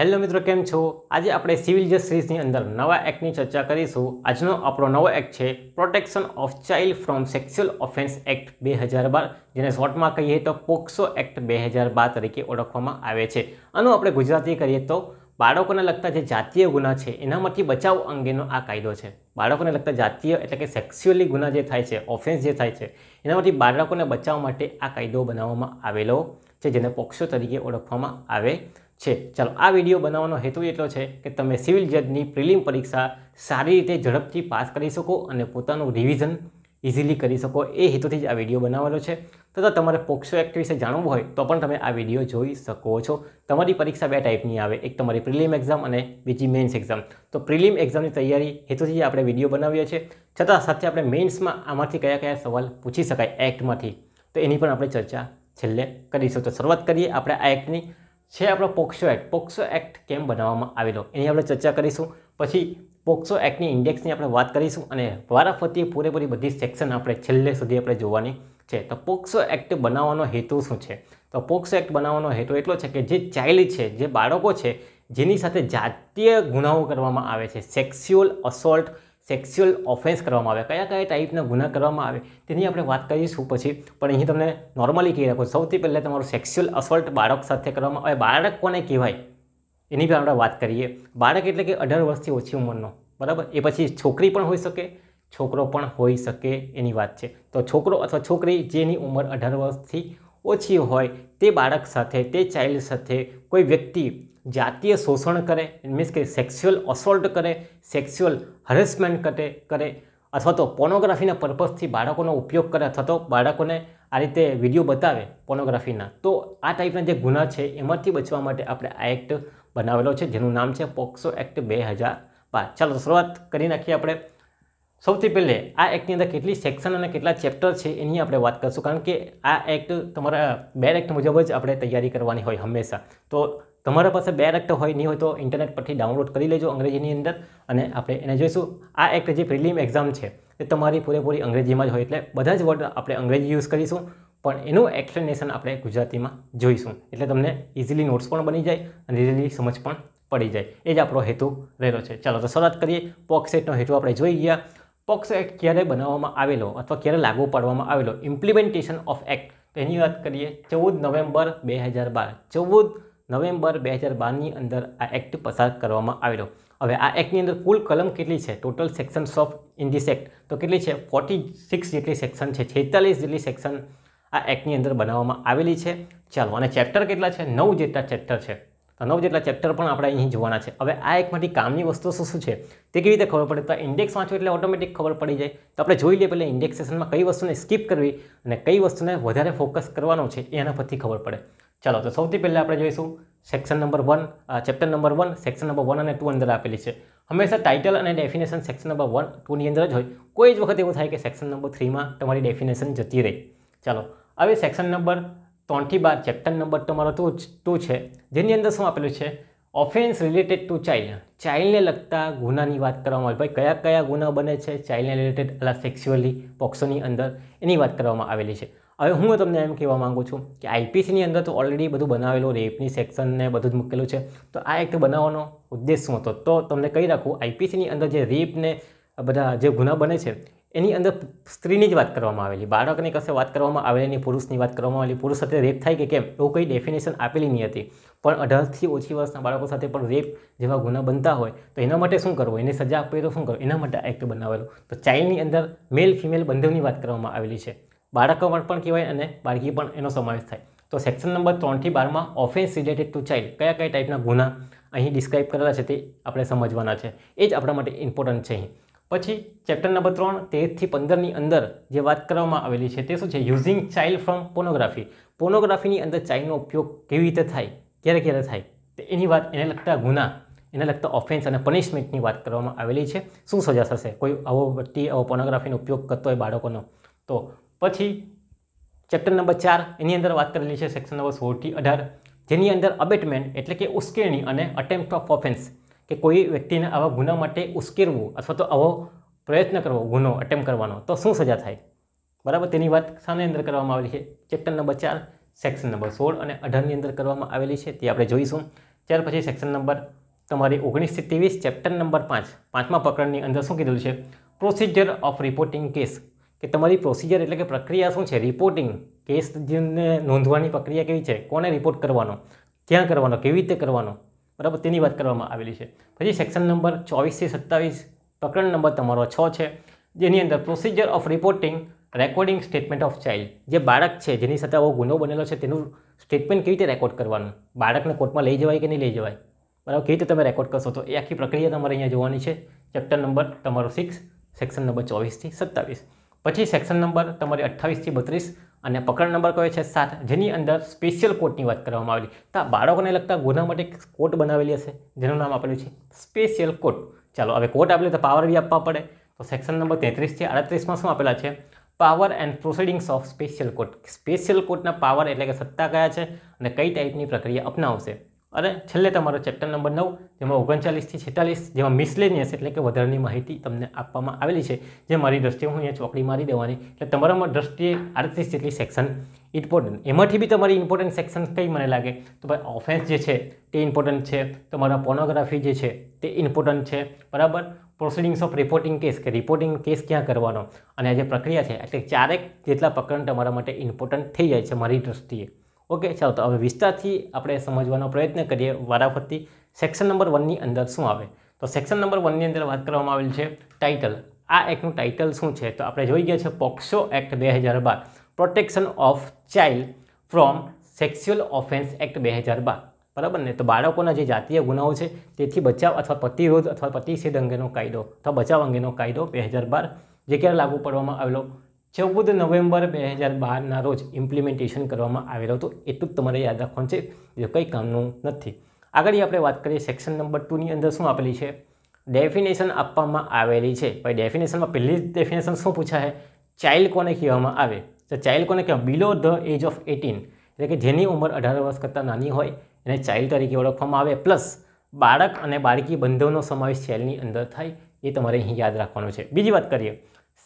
hello મિત્રો કેમ છો આજે આપણે સિવિલ જસ્ટિસની અંદર નવા એક્ટની ચર્ચા કરીશું આજનો આપણો નવો એક્ટ છે protection of child from sexual offence act બે હજાર બાર જેને શોર્ટમાં કહીએ તો પોક્સો એક્ટ બે હજાર બાર તરીકે ઓળખવામાં આવે છે આનું આપણે ગુજરાતી કરીએ તો બાળકોને લગતા જે જાતીય ગુના છે એનામાંથી બચાવ અંગેનો આ કાયદો છે બાળકોને લગતા જાતીય એટલે કે સેક્સ્યુઅલી ગુના જે થાય છે ઓફેન્સ જે થાય છે એનામાંથી બાળકોને બચાવવા માટે આ કાયદો બનાવવામાં આવેલો છે જેને પોક્સો તરીકે ઓળખવામાં આવે છે ચાલો આ વિડીયો બનાવવાનો હેતુ એટલો છે કે તમે સિવિલ જજની પ્રિલિમ પરીક્ષા સારી રીતે ઝડપથી પાસ કરી શકો અને પોતાનું રિવિઝન ઇઝીલી કરી શકો એ હેતુથી જ આ વિડીયો બનાવવાનો છે તથા તમારે પોક્સો એક્ટ વિશે જાણવું હોય તો પણ તમે આ વિડીયો જોઈ શકો છો તમારી પરીક્ષા બે ટાઈપની આવે એક તમારી પ્રિલિમ એક્ઝામ અને બીજી મેન્સ એક્ઝામ તો પ્રિલિમ એક્ઝામની તૈયારી હેતુથી જ આપણે વિડીયો બનાવીએ છીએ છતાં સાથે આપણે મેન્સમાં આમાંથી કયા કયા સવાલ પૂછી શકાય એક્ટમાંથી તો એની પણ આપણે ચર્ચા છેલ્લે કરીશું તો શરૂઆત કરીએ આપણે આ એક્ટની છે આપણો પોક્સો એક્ટ પોક્સો એક્ટ કેમ બનાવવામાં આવેલો એની આપણે ચર્ચા કરીશું પછી પોક્સો એક્ટની ઇન્ડેક્સની આપણે વાત કરીશું અને વારાફરતી પૂરેપૂરી બધી સેક્શન આપણે છેલ્લે સુધી આપણે જોવાની છે તો પોક્સો એક્ટ બનાવવાનો હેતુ શું છે તો પોક્સો એક્ટ બનાવવાનો હેતુ એટલો છે કે જે ચાઇલ્ડ છે જે બાળકો છે જેની સાથે જાતીય ગુનાઓ કરવામાં આવે છે સેક્સ્યુઅલ અસોલ્ટ સેક્સ્યુઅલ ઓફેન્સ કરવામાં આવે કયા કયા ટાઈપના ગુના કરવામાં આવે તેની આપણે વાત કરીશું પછી પણ અહીં તમને નોર્મલી કહી રાખો સૌથી પહેલાં તમારું સેક્સ્યુઅલ અસોલ્ટ બાળક સાથે કરવામાં આવે બાળક કોને કહેવાય એની પણ આપણે વાત કરીએ બાળક એટલે કે અઢાર વર્ષથી ઓછી ઉંમરનો બરાબર એ પછી છોકરી પણ હોઈ શકે છોકરો પણ હોઈ શકે એની વાત છે તો છોકરો અથવા છોકરી જેની ઉંમર અઢાર વર્ષથી ઓછી હોય તે બાળક સાથે તે ચાઇલ્ડ સાથે કોઈ વ્યક્તિ જાતીય શોષણ કરે મીન્સ કે સેક્સ્યુઅલ અસોલ્ટ કરે સેક્સ્યુઅલ હરેસમેન્ટ કરે કરે અથવા તો પોર્નોગ્રાફીના પર્પઝથી બાળકોનો ઉપયોગ કરે અથવા તો બાળકોને આ રીતે વિડીયો બતાવે પોર્નોગ્રાફીના તો આ ટાઈપના જે ગુના છે એમાંથી બચવા માટે આપણે આ એક્ટ બનાવેલો છે જેનું નામ છે પોક્સો એક્ટ બે હજાર બાર ચાલો શરૂઆત કરી નાખીએ આપણે સૌથી પહેલે આ એક્ટની અંદર કેટલી સેક્શન અને કેટલા ચેપ્ટર છે એની આપણે વાત કરીશું કારણ કે આ એક્ટ તમારા બે એક્ટ મુજબ જ આપણે તૈયારી કરવાની હોય હંમેશા તો તમારા પાસે બે એક્ટ હોય નહીં હોય તો ઇન્ટરનેટ પરથી ડાઉનલોડ કરી લેજો અંગ્રેજીની અંદર અને આપણે એને જોઈશું આ એક્ટ જે પ્રિલિમ એક્ઝામ છે એ તમારી પૂરેપૂરી અંગ્રેજીમાં જ હોય એટલે બધા જ વર્ડ આપણે અંગ્રેજી યુઝ કરીશું પણ એનું એક્સપ્લેનેશન આપણે ગુજરાતીમાં જોઈશું એટલે તમને ઇઝીલી નોટ્સ પણ બની જાય અને ઇઝીલી સમજ પણ પડી જાય એ જ આપણો હેતુ રહેલો છે ચાલો તો શરૂઆત કરીએ પોક્સેટનો હેતુ આપણે જોઈ ગયા પોક્સો એક્ટ ક્યારે બનાવવામાં આવેલો અથવા ક્યારે લાગુ પાડવામાં આવેલો ઇમ્પ્લિમેન્ટેશન ઓફ એક્ટ તેની વાત કરીએ ચૌદ નવેમ્બર બે હજાર બાર ચૌદ નવેમ્બર બે હજાર બારની અંદર આ એક્ટ પસાર કરવામાં આવેલો હવે આ એક્ટની અંદર કુલ કલમ કેટલી છે total sections of in this act તો કેટલી છે ફોર્ટી સિક્સ જેટલી સેક્શન છે છેતાલીસ જેટલી સેક્શન આ એક્ટની અંદર બનાવવામાં આવેલી છે ચાલો અને ચેપ્ટર કેટલા છે નવ જેટલા ચેપ્ટર છે તો નવ જેટલા ચેપ્ટર પણ આપણે અહીં જોવાના છે હવે આ એકમાંથી કામની વસ્તુ શું શું છે તે કેવી રીતે ખબર પડે તો ઇન્ડેક્સ વાંચો એટલે ઓટોમેટિક ખબર પડી જાય તો આપણે જોઈ લઈએ પહેલે ઇન્ડેક્સ કઈ વસ્તુને સ્કીપ કરવી અને કઈ વસ્તુને વધારે ફોકસ કરવાનો છે એના પરથી ખબર પડે ચાલો તો સૌથી પહેલાં આપણે જોઈશું section number one chapter number one section number one અને ટુ અંદર આપેલી છે હંમેશા ટાઇટલ અને ડેફિનેશન સેક્શન નંબર વન ટુની અંદર જ હોય કોઈ જ વખત એવું થાય કે સેક્શન નંબર થ્રીમાં તમારી ડેફિનેશન જતી રહી ચાલો હવે સેક્શન નંબર ત્રણથી બાર ચેપ્ટર નંબર તમારો ટુ ટુ છે જેની અંદર શું આપેલું છે ઓફેન્સ રિલેટેડ ટુ ચાઇલ્ડ ચાઇલ્ડને લગતા ગુનાની વાત કરવામાં આવી ભાઈ કયા કયા ગુના બને છે ચાઇલ્ડને રિલેટેડ અલા સેક્સ્યુઅલી પોક્સોની અંદર એની વાત કરવામાં આવેલી છે હવે હું તમને એમ કહેવા માગું છું કે આઈપીસીની અંદર તો ઓલરેડી બધું બનાવેલું રેપની સેક્શનને બધું જ મૂકેલું છે તો આ એક્ટ બનાવવાનો ઉદ્દેશ શું હતો તો તમને કહી રાખું આઈપીસીની અંદર જે રેપને બધા જે ગુના બને છે એની અંદર સ્ત્રીની જ વાત કરવામાં આવેલી બાળકની કશે વાત કરવામાં આવેલી નહીં પુરુષની વાત કરવામાં આવેલી પુરુષ સાથે રેપ થાય કે કેમ એવું કંઈ ડેફિનેશન આપેલી નહીં હતી પણ અઢારથી ઓછી વર્ષના બાળકો સાથે પણ રેપ જેવા ગુના બનતા હોય તો એના માટે શું કરવું એને સજા આપવી તો શું કરવું એના માટે એક્ટ બનાવેલો તો ચાઇલ્ડની અંદર મેલ ફિમેલ બંનેની વાત કરવામાં આવેલી છે બાળકો પણ કહેવાય અને બાળકી પણ એનો સમાવેશ થાય તો સેક્શન નંબર ત્રણથી બારમાં ઓફેન્સ રિલેટેડ ટુ ચાઇલ્ડ કયા કયા ટાઈપના ગુના અહીં ડિસ્ક્રાઇબ કરેલા છે તે આપણે સમજવાના છે એ જ આપણા માટે ઇમ્પોર્ટન્ટ છે અહીં પછી ચેપ્ટર નંબર ત્રણ તેરથી પંદરની અંદર જે વાત કરવામાં આવેલી છે તે શું છે યુઝિંગ ચાઇલ્ડ ફ્રોમ પોનોગ્રાફી પોનોગ્રાફીની અંદર ચાઇલ્ડનો ઉપયોગ કેવી રીતે થાય ક્યારે ક્યારે થાય એની વાત એને લગતા ગુના એને લગતા ઓફેન્સ અને પનિશમેન્ટની વાત કરવામાં આવેલી છે શું સજા થશે કોઈ આવો વ્યક્તિ આવો પોનોગ્રાફીનો ઉપયોગ કરતો હોય બાળકોનો તો પછી ચેપ્ટર નંબર ચાર એની અંદર વાત કરેલી છે સેક્શન નંબર સોળથી અઢાર જેની અંદર અબેટમેન્ટ એટલે કે ઉશ્કેરણી અને અટેમ્પ્ટ ઓફ ઓફેન્સ કે કોઈ વ્યક્તિને આવા ગુના માટે ઉશ્કેરવું અથવા તો આવો પ્રયત્ન કરવો ગુનો અટેમ્પ કરવાનો તો શું સજા થાય બરાબર તેની વાત શાને અંદર કરવામાં આવેલી છે ચેપ્ટર નંબર ચાર સેક્શન નંબર સોળ અને અઢારની અંદર કરવામાં આવેલી છે તે આપણે જોઈશું ત્યાર પછી સેક્શન નંબર તમારી ઓગણીસથી ત્રેવીસ ચેપ્ટર નંબર પાંચ પાંચમા પ્રકરણની અંદર શું કીધું છે પ્રોસિજર ઓફ રિપોર્ટિંગ કેસ કે તમારી પ્રોસિજર એટલે કે પ્રક્રિયા શું છે રિપોર્ટિંગ કેસને નોંધવાની પ્રક્રિયા કેવી છે કોને રિપોર્ટ કરવાનો ક્યાં કરવાનો કેવી રીતે કરવાનો બરાબર તેની વાત કરવામાં આવેલી છે પછી સેક્શન નંબર ચોવીસથી સત્તાવીસ પ્રકરણ નંબર તમારો છ છે જેની અંદર procedure of reporting recording statement of child જે બાળક છે જેની સાથે આવો ગુનો બનેલો છે તેનું સ્ટેટમેન્ટ કેવી રીતે રેકોર્ડ કરવાનું બાળકને કોર્ટમાં લઈ જવાય કે નહીં લઈ જવાય બરાબર કેવી રીતે તમે રેકોર્ડ કરશો તો એ આખી પ્રક્રિયા તમારે અહીંયા જોવાની છે ચેપ્ટર નંબર તમારો સિક્સ સેક્શન નંબર ચોવીસથી સત્તાવીસ પછી સેક્શન નંબર તમારી અઠ્ઠાવીસથી બત્રીસ અને પકડ નંબર કયો છે સાત જેની અંદર સ્પેશિયલ કોર્ટની વાત કરવામાં આવેલી તો બાળકોને લગતા ગુના માટે એક કોર્ટ બનાવેલી હશે જેનું નામ આપેલું છે સ્પેશિયલ કોર્ટ ચાલો હવે કોર્ટ આપેલી તો પાવર બી આપવા પડે તો સેક્શન નંબર તેત્રીસ છે આડત્રીસમાં શું આપેલા છે power and proceedings of special court special કોર્ટના પાવર એટલે કે સત્તા કયા છે અને કઈ ટાઈપની પ્રક્રિયા અપનાવશે અને છેલ્લે તમારો ચેપ્ટર નંબર નવ જેમાં ઓગણચાલીસથી છેતાલીસ જેમાં મિસલેનિયસ એટલે કે વધારાની માહિતી તમને આપવામાં આવેલી છે જે મારી દ્રષ્ટિએ હું અહીંયા ચોકડી મારી દેવાની એટલે તમારામાં દ્રષ્ટિએ આડત્રીસ જેટલી સેક્શન ઇમ્પોર્ટન્ટ એમાંથી બી તમારી ઇમ્પોર્ટન્ટ સેક્શન કઈ મને લાગે તો ભાઈ ઓફેન્સ જે છે તે ઇમ્પોર્ટન્ટ છે તમારા પોર્નોગ્રાફી જે છે તે ઇમ્પોર્ટન્ટ છે બરાબર પ્રોસિડિંગ્સ ઓફ રિપોર્ટિંગ કેસ કે રિપોર્ટિંગ કેસ ક્યાં કરવાનો અને આ જે પ્રક્રિયા છે એટલે ચારેક જેટલા પ્રકરણ તમારા માટે ઇમ્પોર્ટન્ટ થઈ જાય છે મારી દ્રષ્ટિએ ઓકે ચાલો તો હવે વિસ્તારથી આપણે સમજવાનો પ્રયત્ન કરીએ વારાફરતી સેક્શન નંબર વનની અંદર શું આવે તો સેક્શન નંબર વનની અંદર વાત કરવામાં આવેલ છે ટાઇટલ આ એક્ટનું ટાઇટલ શું છે તો આપણે જોઈ ગયા છે પોક્સો એક્ટ બે હજાર બાર protection of child from sexual offence act બે હજાર બાર બરાબર ને તો બાળકોના જે જાતીય ગુનાઓ છે તેથી બચાવ અથવા પ્રતિરોધ અથવા પ્રતિષેધ અંગેનો કાયદો અથવા બચાવ અંગેનો કાયદો બે હજાર બાર જે ક્યારે લાગુ પડવામાં આવેલો ચૌદ નવેમ્બર બે હજાર બારના રોજ ઇમ્પ્લિમેન્ટેશન કરવામાં આવેલો હતો એટલું જ તમારે યાદ રાખવાનું છે જે કંઈ કામનું નથી આગળ આપણે વાત કરીએ સેક્શન નંબર ટુની અંદર શું આપેલી છે ડેફિનેશન આપવામાં આવેલી છે ભાઈ ડેફિનેશનમાં પહેલી ડેફિનેશન શું પૂછાય ચાઇલ્ડ કોને કહેવામાં આવે તો ચાઇલ્ડ કોને કહેવાય below the age of eighteen એટલે કે જેની ઉંમર અઢાર વર્ષ કરતાં નાની હોય એને ચાઇલ્ડ તરીકે ઓળખવામાં આવે પ્લસ બાળક અને બાળકી બંધોનો સમાવેશ ચાઇલ્ડની અંદર થાય એ તમારે અહીં યાદ રાખવાનો છે બીજી વાત કરીએ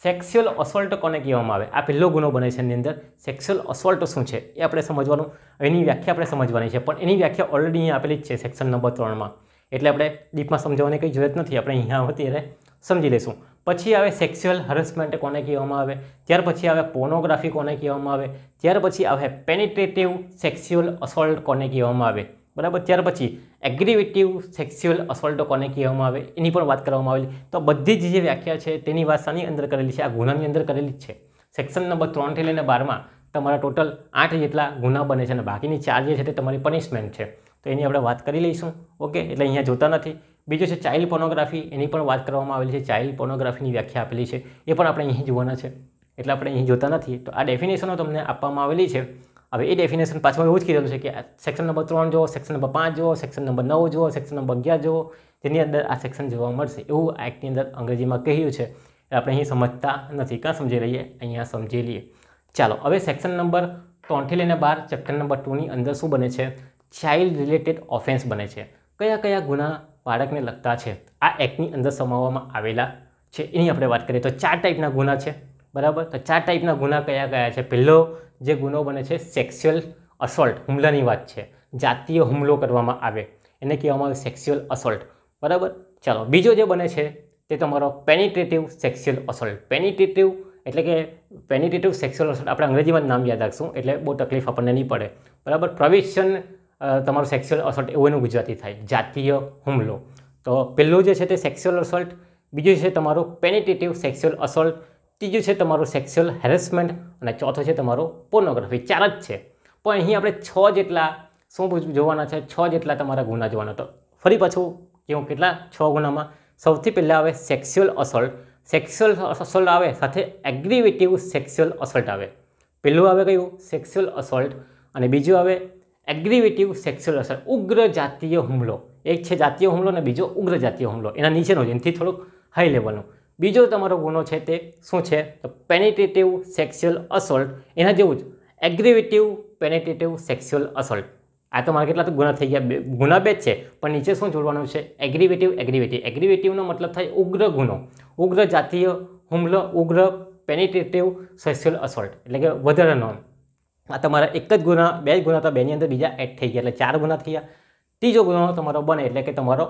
સેક્સ્યુઅલ અસોલ્ટ કોને કહેવામાં આવે આ પહેલો ગુનો બને છે એની અંદર સેક્સ્યુઅલ અસોલ્ટ શું છે એ આપણે સમજવાનું એની વ્યાખ્યા આપણે સમજવાની છે પણ એની વ્યાખ્યા ઓલરેડી અહીંયા આપેલી જ છે સેક્શન નંબર ત્રણમાં એટલે આપણે ડીપમાં સમજવાની કંઈ જરૂરત નથી આપણે અહીંયા આવતી સમજી લઈશું પછી આવે સેક્સ્યુઅલ હરેસમેન્ટ કોને કહેવામાં આવે ત્યાર પછી આવે પોર્નોગ્રાફી કોને કહેવામાં આવે ત્યાર પછી આવે પેનિટેટિવ સેક્સ્યુઅલ અસોલ્ટ કોને કહેવામાં આવે બરાબર ત્યાર પછી એગ્રીવેટિવ સેક્સ્યુઅલ અસોલ્ટો કોને કહેવામાં આવે એની પણ વાત કરવામાં આવેલી તો બધી જ જે વ્યાખ્યા છે તેની વાત શાની અંદર કરેલી છે આ ગુનાની અંદર કરેલી જ છે સેક્શન નંબર ત્રણથી લઈને બારમાં તમારા ટોટલ આઠ જેટલા ગુના બને છે અને બાકીની ચાર જે છે તે તમારી પનિશમેન્ટ છે તો એની આપણે વાત કરી લઈશું ઓકે એટલે અહીંયા જોતા નથી બીજું છે ચાઇલ્ડ પોર્નોગ્રાફી એની પણ વાત કરવામાં આવેલી છે ચાઇલ્ડ પોર્નોગ્રાફીની વ્યાખ્યા આપેલી છે એ પણ આપણે અહીં જોવાના છે એટલે આપણે અહીં જોતા નથી તો આ ડેફિનેશનો તમને આપવામાં આવેલી છે હવે એ ડેફિનેશન પાછું એવું જ કીધેલું છે કે સેક્શન નંબર ત્રણ જુઓ સેક્શન નંબર પાંચ જુઓ સેક્શન નંબર નવ જુઓ સેક્શન નંબર અગિયાર જુઓ તેની અંદર આ સેક્શન જોવા મળશે એવું આ એક્ટની અંદર અંગ્રેજીમાં કહ્યું છે આપણે અહીં સમજતા નથી ક્યાં સમજી રહીએ અહીંયા સમજી લઈએ ચાલો હવે સેક્શન નંબર ત્રણથી લઈને બાર ચેપ્ટર નંબર ટુની અંદર શું બને છે ચાઇલ્ડ રિલેટેડ ઓફેન્સ બને છે કયા કયા ગુના બાળકને લગતા છે આ એક્ટની અંદર સમાવવામાં આવેલા છે એની આપણે વાત કરીએ તો ચાર ટાઈપના ગુના છે બરાબર તો ચાર ટાઈપના ગુના કયા કયા છે પહેલો જે ગુનો બને છે સેક્સ્યુઅલ અસોલ્ટ હુમલાની વાત છે જાતીય હુમલો કરવામાં આવે એને કહેવામાં આવે સેક્સ્યુઅલ અસોલ્ટ બરાબર ચાલો બીજો જે બને છે તે તમારો પેનિટેટિવ સેક્સ્યુઅલ અસોલ્ટ પેનિટેટિવ એટલે કે પેનિટેટિવ સેક્સ્યુઅલ અસોલ્ટ આપણે અંગ્રેજીમાં નામ યાદ રાખશું એટલે બહુ તકલીફ આપણને નહીં પડે બરાબર પ્રવેશન તમારું સેક્સ્યુઅલ અસોલ્ટ એવું એનું ગુજરાતી થાય જાતીય હુમલો તો પહેલું જે છે તે સેક્સ્યુઅલ અસોલ્ટ બીજું છે તમારો પેનિટેટિવ સેક્સ્યુઅલ અસોલ્ટ ત્રીજું છે તમારું સેક્સ્યુઅલ હેરેસમેન્ટ અને ચોથો છે તમારો પોર્નોગ્રાફી ચાર જ છે પણ અહીં આપણે છ જેટલા શું જોવાના છે છ જેટલા તમારા ગુના જોવાના તો ફરી પાછું કે હું કેટલા છ ગુનામાં સૌથી પહેલાં આવે સેક્સ્યુઅલ અસોલ્ટ સેક્સ્યુઅલ અસોલ્ટ આવે સાથે એગ્રીવેટિવ સેક્સ્યુઅલ અસોલ્ટ આવે પહેલું આવે કયું સેક્સ્યુઅલ અસોલ્ટ અને બીજું આવે એગ્રીવેટિવ સેક્સ્યુઅલ અસર ઉગ્ર જાતીય હુમલો એક છે જાતીય હુમલો અને બીજો ઉગ્ર જાતીય હુમલો એના નીચેનો એનાથી થોડુંક હાઈ લેવલનું બીજો તમારો ગુનો છે તે શું છે તો પેનિટેટિવ સેક્સ્યુઅલ અસોલ્ટ એના જેવું જ એગ્રીવેટિવ પેનિટેટિવ સેક્સ્યુઅલ અસોલ્ટ આ તો કેટલા તો ગુના થઈ ગયા બે ગુના બે જ છે પણ નીચે શું જોડવાનું છે એગ્રીવેટિવ એગ્રીવેટિવ એગ્રીવેટિવનો મતલબ થાય ઉગ્ર ગુનો ઉગ્ર જાતીય હુમલો ઉગ્ર પેનિટેટિવ સેક્સ્યુઅલ અસોલ્ટ એટલે કે વધારે નોન આ તમારા એક જ ગુના બે જ ગુના તો બેની અંદર બીજા એડ થઈ ગયા એટલે ચાર ગુના થયા ત્રીજો ગુનો તમારો બને એટલે કે તમારો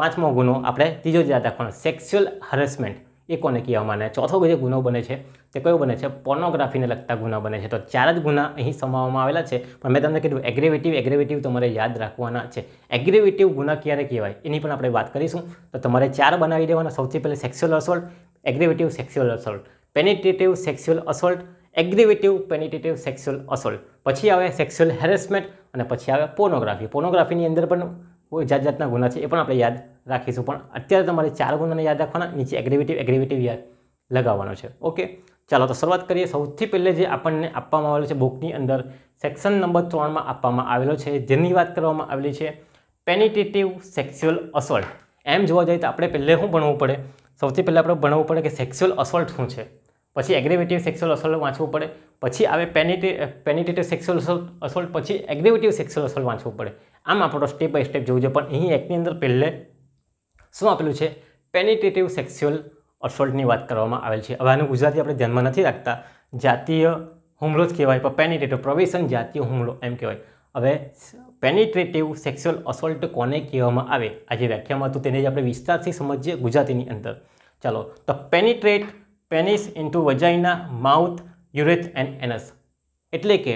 પાંચમો ગુનો આપણે ત્રીજો યાદ રાખવાનો સેક્સ્યુઅલ હરેસમેન્ટ એ કોને કહેવામાં આવે ચોથો જે ગુનો બને છે તે કયો બને છે પોર્નોગ્રાફીને લગતા ગુના બને છે તો ચાર જ ગુના અહીં સમાવવામાં આવેલા છે પણ મેં તમને કીધું એગ્રેવેટિવ એગ્રેવેટિવ તમારે યાદ રાખવાના છે એગ્રેવેટિવ ગુના ક્યારે કહેવાય એની પણ આપણે વાત કરીશું તો તમારે ચાર બનાવી દેવાના સૌથી પહેલાં sexual assault aggravative sexual assault penetrative sexual assault aggravative penetrative sexual assault પછી આવે સેક્સ્યુઅલ હેરેસમેન્ટ અને પછી આવે પોર્નોગ્રાફી પોર્નોગ્રાફીની અંદર પણ કોઈ જાત જાતના ગુના છે એ પણ આપણે યાદ રાખીશું પણ અત્યારે તમારે ચાર ગુનાને યાદ રાખવાના નીચે એગ્રેવિટિવ એગ્રેવિટિવ યાદ લગાવવાનો છે ઓકે ચાલો તો શરૂઆત કરીએ સૌથી પહેલે જે આપણને આપવામાં આવેલો છે બુકની અંદર સેક્શન નંબર ત્રણમાં આપવામાં આવેલો છે જેની વાત કરવામાં આવેલી છે પેનિટેટિવ સેક્સ્યુઅલ અસોલ્ટ એમ જોવા જઈએ તો આપણે પહેલે શું ભણવું પડે સૌથી પહેલાં આપણે ભણવું પડે કે સેક્સ્યુઅલ અસોલ્ટ શું છે પછી એગ્રેવેટિવ સેક્સ્યુઅલ અસોલ્ટ વાંચવું પડે પછી આવે પેનિટે પેનિટેટિવ સેક્સ્યુઅલ અસોલ્ટ પછી એગ્રેવેટિવ સેક્સ્યુઅલ અસોલ્ટ વાંચવું પડે આમ આપણો સ્ટેપ બાય સ્ટેપ જોવું છે પણ અહીં એકની અંદર પહેલે શું આપેલું છે પેનિટેટિવ સેક્સ્યુઅલ અસોલ્ટની વાત કરવામાં આવેલ છે હવે આનું ગુજરાતી આપણે ધ્યાનમાં નથી રાખતા જાતીય હુમલો જ કહેવાય પણ પેનિટેટિવ પ્રવેશન જાતીય હુમલો એમ કહેવાય હવે પેનિટ્રેટિવ સેક્સ્યુઅલ અસોલ્ટ કોને કહેવામાં આવે આજે વ્યાખ્યામાં હતું તેને જ આપણે વિસ્તારથી સમજીએ ગુજરાતીની અંદર ચાલો તો penetrate penis into vagina mouth urethra and anus એટલે કે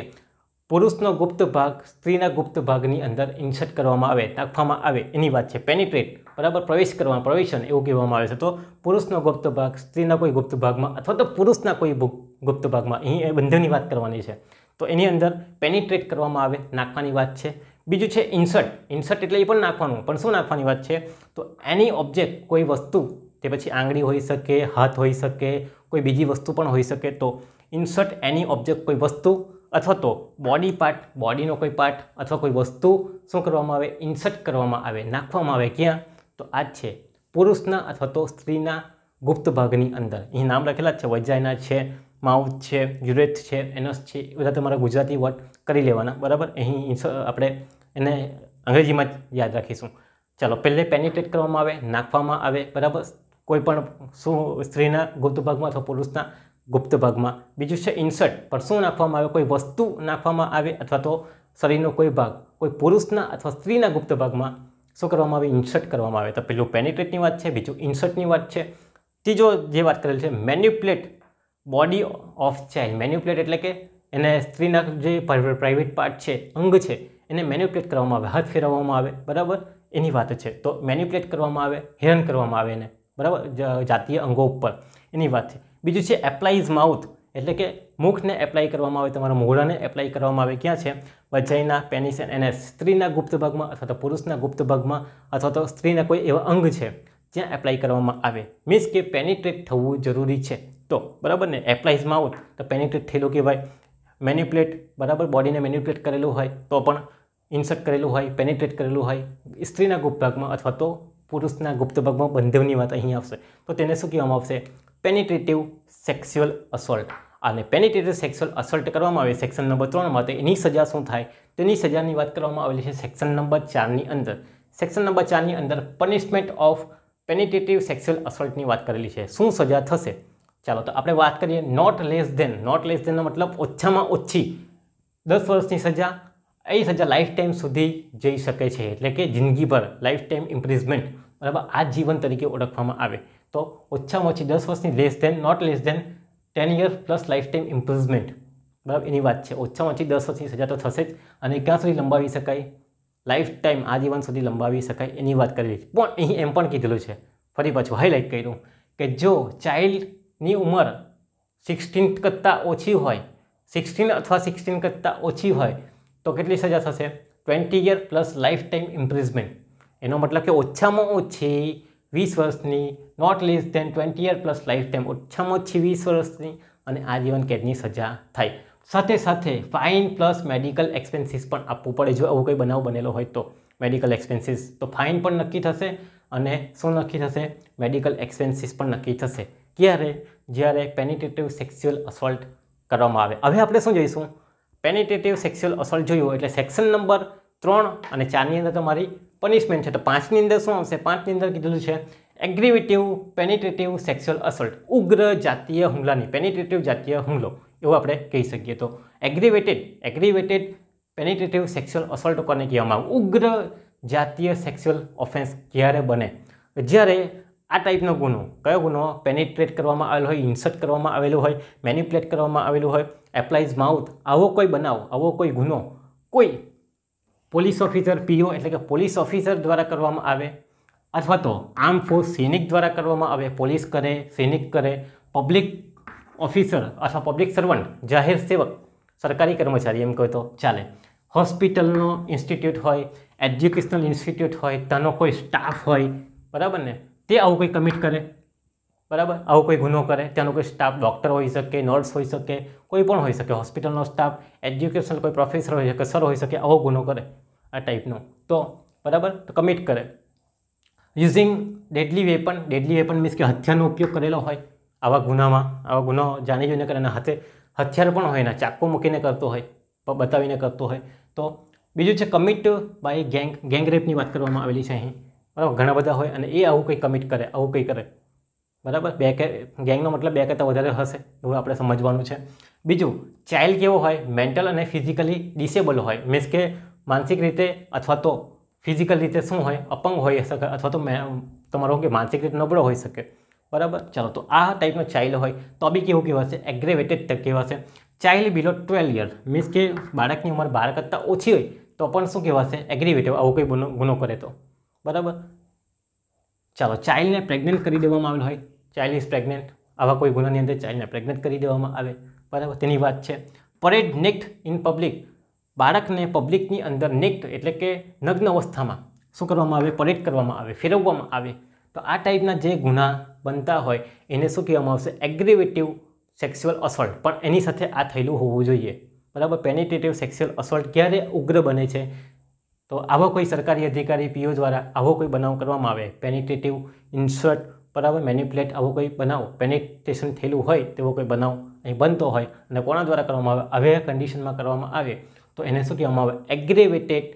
પુરુષનો ગુપ્ત ભાગ સ્ત્રીના ગુપ્ત ભાગની અંદર ઇન્સર્ટ કરવામાં આવે નાખવામાં આવે એની વાત છે પેનિટ્રેટ બરાબર પ્રવેશ કરવા પ્રવેશન એવું કહેવામાં આવે છે તો પુરુષનો ગુપ્ત ભાગ સ્ત્રીના કોઈ ગુપ્ત ભાગમાં અથવા તો પુરુષના કોઈ ગુપ્ત ભાગમાં અહીં એ બંધની વાત કરવાની છે તો એની અંદર પેનિટ્રેટ કરવામાં આવે નાખવાની વાત છે બીજું છે ઇન્સર્ટ ઇન્સર્ટ એટલે એ પણ નાખવાનું પણ શું નાખવાની વાત છે તો એની ઓબ્જેક્ટ કોઈ વસ્તુ કે પછી આંગળી હોઈ શકે હાથ હોઈ શકે કોઈ બીજી વસ્તુ પણ હોઈ શકે તો ઇન્સર્ટ એની ઓબ્જેક્ટ કોઈ વસ્તુ અથવા તો બોડી પાર્ટ બોડીનો કોઈ પાર્ટ અથવા કોઈ વસ્તુ શું કરવામાં આવે ઇન્સર્ટ કરવામાં આવે નાખવામાં આવે ક્યાં તો આ જ છે પુરુષના અથવા તો સ્ત્રીના ગુપ્ત ભાગની અંદર અહીં નામ લખેલા છે વજાયના છે માઉથ છે યુરેથ છે એનસ છે એ બધા તમારા ગુજરાતી વર્ડ કરી લેવાના બરાબર અહીં આપણે એને અંગ્રેજીમાં જ યાદ રાખીશું ચાલો પહેલે પેનિટેટ કરવામાં આવે નાખવામાં આવે બરાબર કોઈ પણ શું સ્ત્રીના ગુપ્ત ભાગમાં અથવા પુરુષના ગુપ્ત ભાગમાં બીજું છે ઇન્સર્ટ પર શું નાખવામાં આવે કોઈ વસ્તુ નાખવામાં આવે અથવા તો શરીરનો કોઈ ભાગ કોઈ પુરુષના અથવા સ્ત્રીના ગુપ્ત ભાગમાં શું કરવામાં આવે ઇન્સર્ટ કરવામાં આવે તો પેલું પેનિટ્રેટની વાત છે બીજું ઇન્સર્ટની વાત છે ત્રીજો જે વાત કરેલ છે manipulate body of child manipulate એટલે કે એને સ્ત્રીના જે પ્રાઇવેટ પાર્ટ છે અંગ છે એને મેન્યુપ્લેટ કરવામાં આવે હાથ ફેરવવામાં આવે બરાબર એની વાત છે તો મેન્યુપ્લેટ કરવામાં આવે હેરન કરવામાં આવે એને બરાબર જાતીય અંગો ઉપર એની વાત છે બીજું છે એપ્લાઈઝ માઉથ એટલે કે મુખને એપ્લાય કરવામાં આવે તમારા મોઢાને એપ્લાય કરવામાં આવે ક્યાં છે વજાઈના પેનિસ એને સ્ત્રીના ગુપ્ત ભાગમાં અથવા તો પુરુષના ગુપ્ત ભાગમાં અથવા તો સ્ત્રીના કોઈ એવા અંગ છે જ્યાં એપ્લાય કરવામાં આવે મીન્સ કે પેનિટ્રેટ થવું જરૂરી છે તો બરાબર ને એપ્લાઈઝ માઉથ તો પેનિટ્રેટ થયેલું કહેવાય મેન્યુપ્લેટ બરાબર બોડીને મેન્યુપ્લેટ કરેલું હોય તો પણ ઇન્સર્ટ કરેલું હોય પેનિટ્રેટ કરેલું હોય સ્ત્રીના ગુપ્ત ભાગમાં અથવા તો પુરુષના ગુપ્ત બંધવની વાત અહીં આવશે તો તેને શું કહેવામાં આવશે પેનિટેટિવ સેક્સ્યુઅલ અસોલ્ટ અને પેનિટેટિવ સેક્સ્યુઅલ અસોલ્ટ કરવામાં આવે સેક્શન નંબર ત્રણમાં તો એની સજા શું થાય તેની સજાની વાત કરવામાં આવેલી છે સેક્શન નંબર ચારની અંદર સેક્શન નંબર ચારની અંદર પનિશમેન્ટ ઓફ પેનિટેટિવ સેક્સ્યુઅલ અસોલ્ટની વાત કરેલી છે શું સજા થશે ચાલો તો આપણે વાત કરીએ not less than not less ધેનનો મતલબ ઓછામાં ઓછી દસ વર્ષની સજા એ સજા લાઈફ ટાઈમ સુધી જઈ શકે છે એટલે કે જિંદગીભર લાઈફ ટાઈમ ઇમ્પ્રિઝમેન્ટ બરાબર આ જીવન તરીકે ઓળખવામાં આવે તો ઓછામાં ઓછી દસ વર્ષની less than not less than ten year plus life time imprisonment બરાબર એની વાત છે ઓછામાં ઓછી દસ વર્ષની સજા તો થશે જ અને ક્યાં સુધી લંબાવી શકાય લાઈફ ટાઈમ જીવન સુધી લંબાવી શકાય એની વાત કરી પણ અહીં એમ પણ કીધેલું છે ફરી પાછું હાઈલાઇટ કર્યું કે જો ચાઇલ્ડની ઉંમર સિક્સટીન કરતાં ઓછી હોય સિક્સટીન અથવા સિક્સટીન કરતાં ઓછી હોય તો કેટલી સજા થશે twenty year plus life time imprisonment એનો મતલબ કે ઓછામાં ઓછી વીસ વર્ષની not less than twenty year plus life time ઓછામાં ઓછી વીસ વર્ષની અને આજીવન કેદની સજા થાય સાથે સાથે ફાઇન પ્લસ મેડિકલ એક્સપેન્સીસ પણ આપવું પડે જો આવું કંઈ બનાવ બનેલો હોય તો મેડિકલ એક્સપેન્સીસ તો ફાઇન પણ નક્કી થશે અને શું નક્કી થશે મેડિકલ એક્સપેન્સીસ પણ નક્કી થશે ક્યારે જ્યારે પેનિટેટિવ સેક્સ્યુઅલ અસોલ્ટ કરવામાં આવે હવે આપણે શું જોઈશું પેનિટેટિવ સેક્સ્યુઅલ અસોલ્ટ જોયું એટલે સેક્શન નંબર ત્રણ અને ચારની અંદર તમારી પનિશમેન્ટ છે તો પાંચની અંદર શું આવશે પાંચની અંદર કીધેલું છે એગ્રીવેટિવ પેનિટેટિવ સેક્સ્યુઅલ અસોલ્ટ ઉગ્ર જાતીય હુમલાની પેનિટેટિવ જાતીય હુમલો એવું આપણે કહી શકીએ તો એગ્રીવેટેડ એગ્રીવેટેડ પેનિટેટિવ સેક્સ્યુઅલ અસોલ્ટ કોને કહેવામાં આવે ઉગ્ર જાતીય સેક્સ્યુઅલ ઓફેન્સ ક્યારે બને જ્યારે આ ટાઈપનો ગુનો કયો ગુનો પેનિટ્રેટ કરવામાં આવેલો હોય ઇન્સર્ટ કરવામાં આવેલો હોય મેન્યુપ્લેટ કરવામાં આવેલું હોય એપ્લાઇઝ માઉથ આવો કોઈ બનાવ આવો કોઈ ગુનો કોઈ પોલીસ ઓફિસર પીઓ એટલે કે પોલીસ ઓફિસર દ્વારા કરવામાં આવે અથવા તો આર્મ ફોર્સ સૈનિક દ્વારા કરવામાં આવે પોલીસ કરે સૈનિક કરે પબ્લિક ઓફિસર અથવા પબ્લિક સર્વન્ટ જાહેર સેવક સરકારી કર્મચારી એમ કહે તો ચાલે હોસ્પિટલનો ઇન્સ્ટિટ્યૂટ હોય એજ્યુકેશનલ ઇન્સ્ટિટ્યૂટ હોય ત્યાંનો કોઈ સ્ટાફ હોય બરાબર ને તે આવું કંઈ કમિટ કરે બરાબર આવો કોઈ ગુનો કરે ત્યાંનો કોઈ સ્ટાફ ડૉક્ટર હોઈ શકે નર્સ હોઈ શકે કોઈ પણ હોઈ શકે હોસ્પિટલનો સ્ટાફ એજ્યુકેશનલ કોઈ પ્રોફેસર હોઈ શકે સર હોઈ શકે આવો ગુનો કરે આ ટાઈપનો તો બરાબર તો કમિટ કરે using deadly weapon deadly weapon means કે હથિયારનો ઉપયોગ કરેલો હોય આવા ગુનામાં આવા ગુનો જાણી જોઈને કરે અને હાથે હથિયાર પણ હોય એના ચાકુ મૂકીને કરતો હોય બતાવીને કરતો હોય તો બીજું છે કમિટ બાય ગેંગ ગેંગરેપની વાત કરવામાં આવેલી છે અહીં બરાબર ઘણા બધા હોય અને એ આવું કંઈ કમિટ કરે આવું કંઈ કરે બરાબર બે કે ગેંગનો મતલબ બે કરતાં વધારે હશે એવું આપણે સમજવાનું છે બીજું ચાઇલ્ડ કેવો હોય મેન્ટલ અને ફિઝિકલી ડિસેબલ હોય મીન્સ કે માનસિક રીતે અથવા તો ફિઝિકલ રીતે શું હોય અપંગ હોઈ શકે અથવા તો તમારો કે માનસિક રીતે નબળો હોઈ શકે બરાબર ચાલો તો આ ટાઈપનો ચાઇલ્ડ હોય તો બી કેવું કહેવાશે એગ્રેવેટેડ કહેવાશે child below twelve year means કે બાળકની ઉંમર બાર કરતાં ઓછી હોય તો પણ શું કહેવાશે એગ્રીવેટિવ આવું કંઈ ગુનો ગુનો કરે તો બરાબર ચાલો ચાઇલ્ડને પ્રેગ્નેન્ટ કરી દેવામાં આવેલ હોય ચાઇલ્ડ ઇઝ પ્રેગ્નન્ટ આવા કોઈ ગુનાની અંદર ચાઇલ્ડને પ્રેગ્નેન્ટ કરી દેવામાં આવે બરાબર તેની વાત છે પરેડ નેક્ટ ઇન પબ્લિક બાળકને પબ્લિકની અંદર નેક્ટ એટલે કે નગ્ન અવસ્થામાં શું કરવામાં આવે પરેડ કરવામાં આવે ફેરવવામાં આવે તો આ ટાઈપના જે ગુના બનતા હોય એને શું કહેવામાં આવશે એગ્રેવેટિવ સેક્સ્યુઅલ અસોલ્ટ પણ એની સાથે આ થયેલું હોવું જોઈએ બરાબર પેનિટેટિવ સેક્સ્યુઅલ અસોલ્ટ ક્યારે ઉગ્ર બને છે તો આવો કોઈ સરકારી અધિકારી પીઓ દ્વારા આવો કોઈ બનાવ કરવામાં આવે પેનિટેટિવ ઇન્સર્ટ બરાબર મેન્યુપ્યુલેટ આવો કોઈ બનાવ પેનિટેશન થયેલું હોય તેવો કોઈ બનાવ અહીં બનતો હોય અને કોના દ્વારા કરવામાં આવે હવે કન્ડિશનમાં કરવામાં આવે તો એને શું કહેવામાં આવે એગ્રેવેટેડ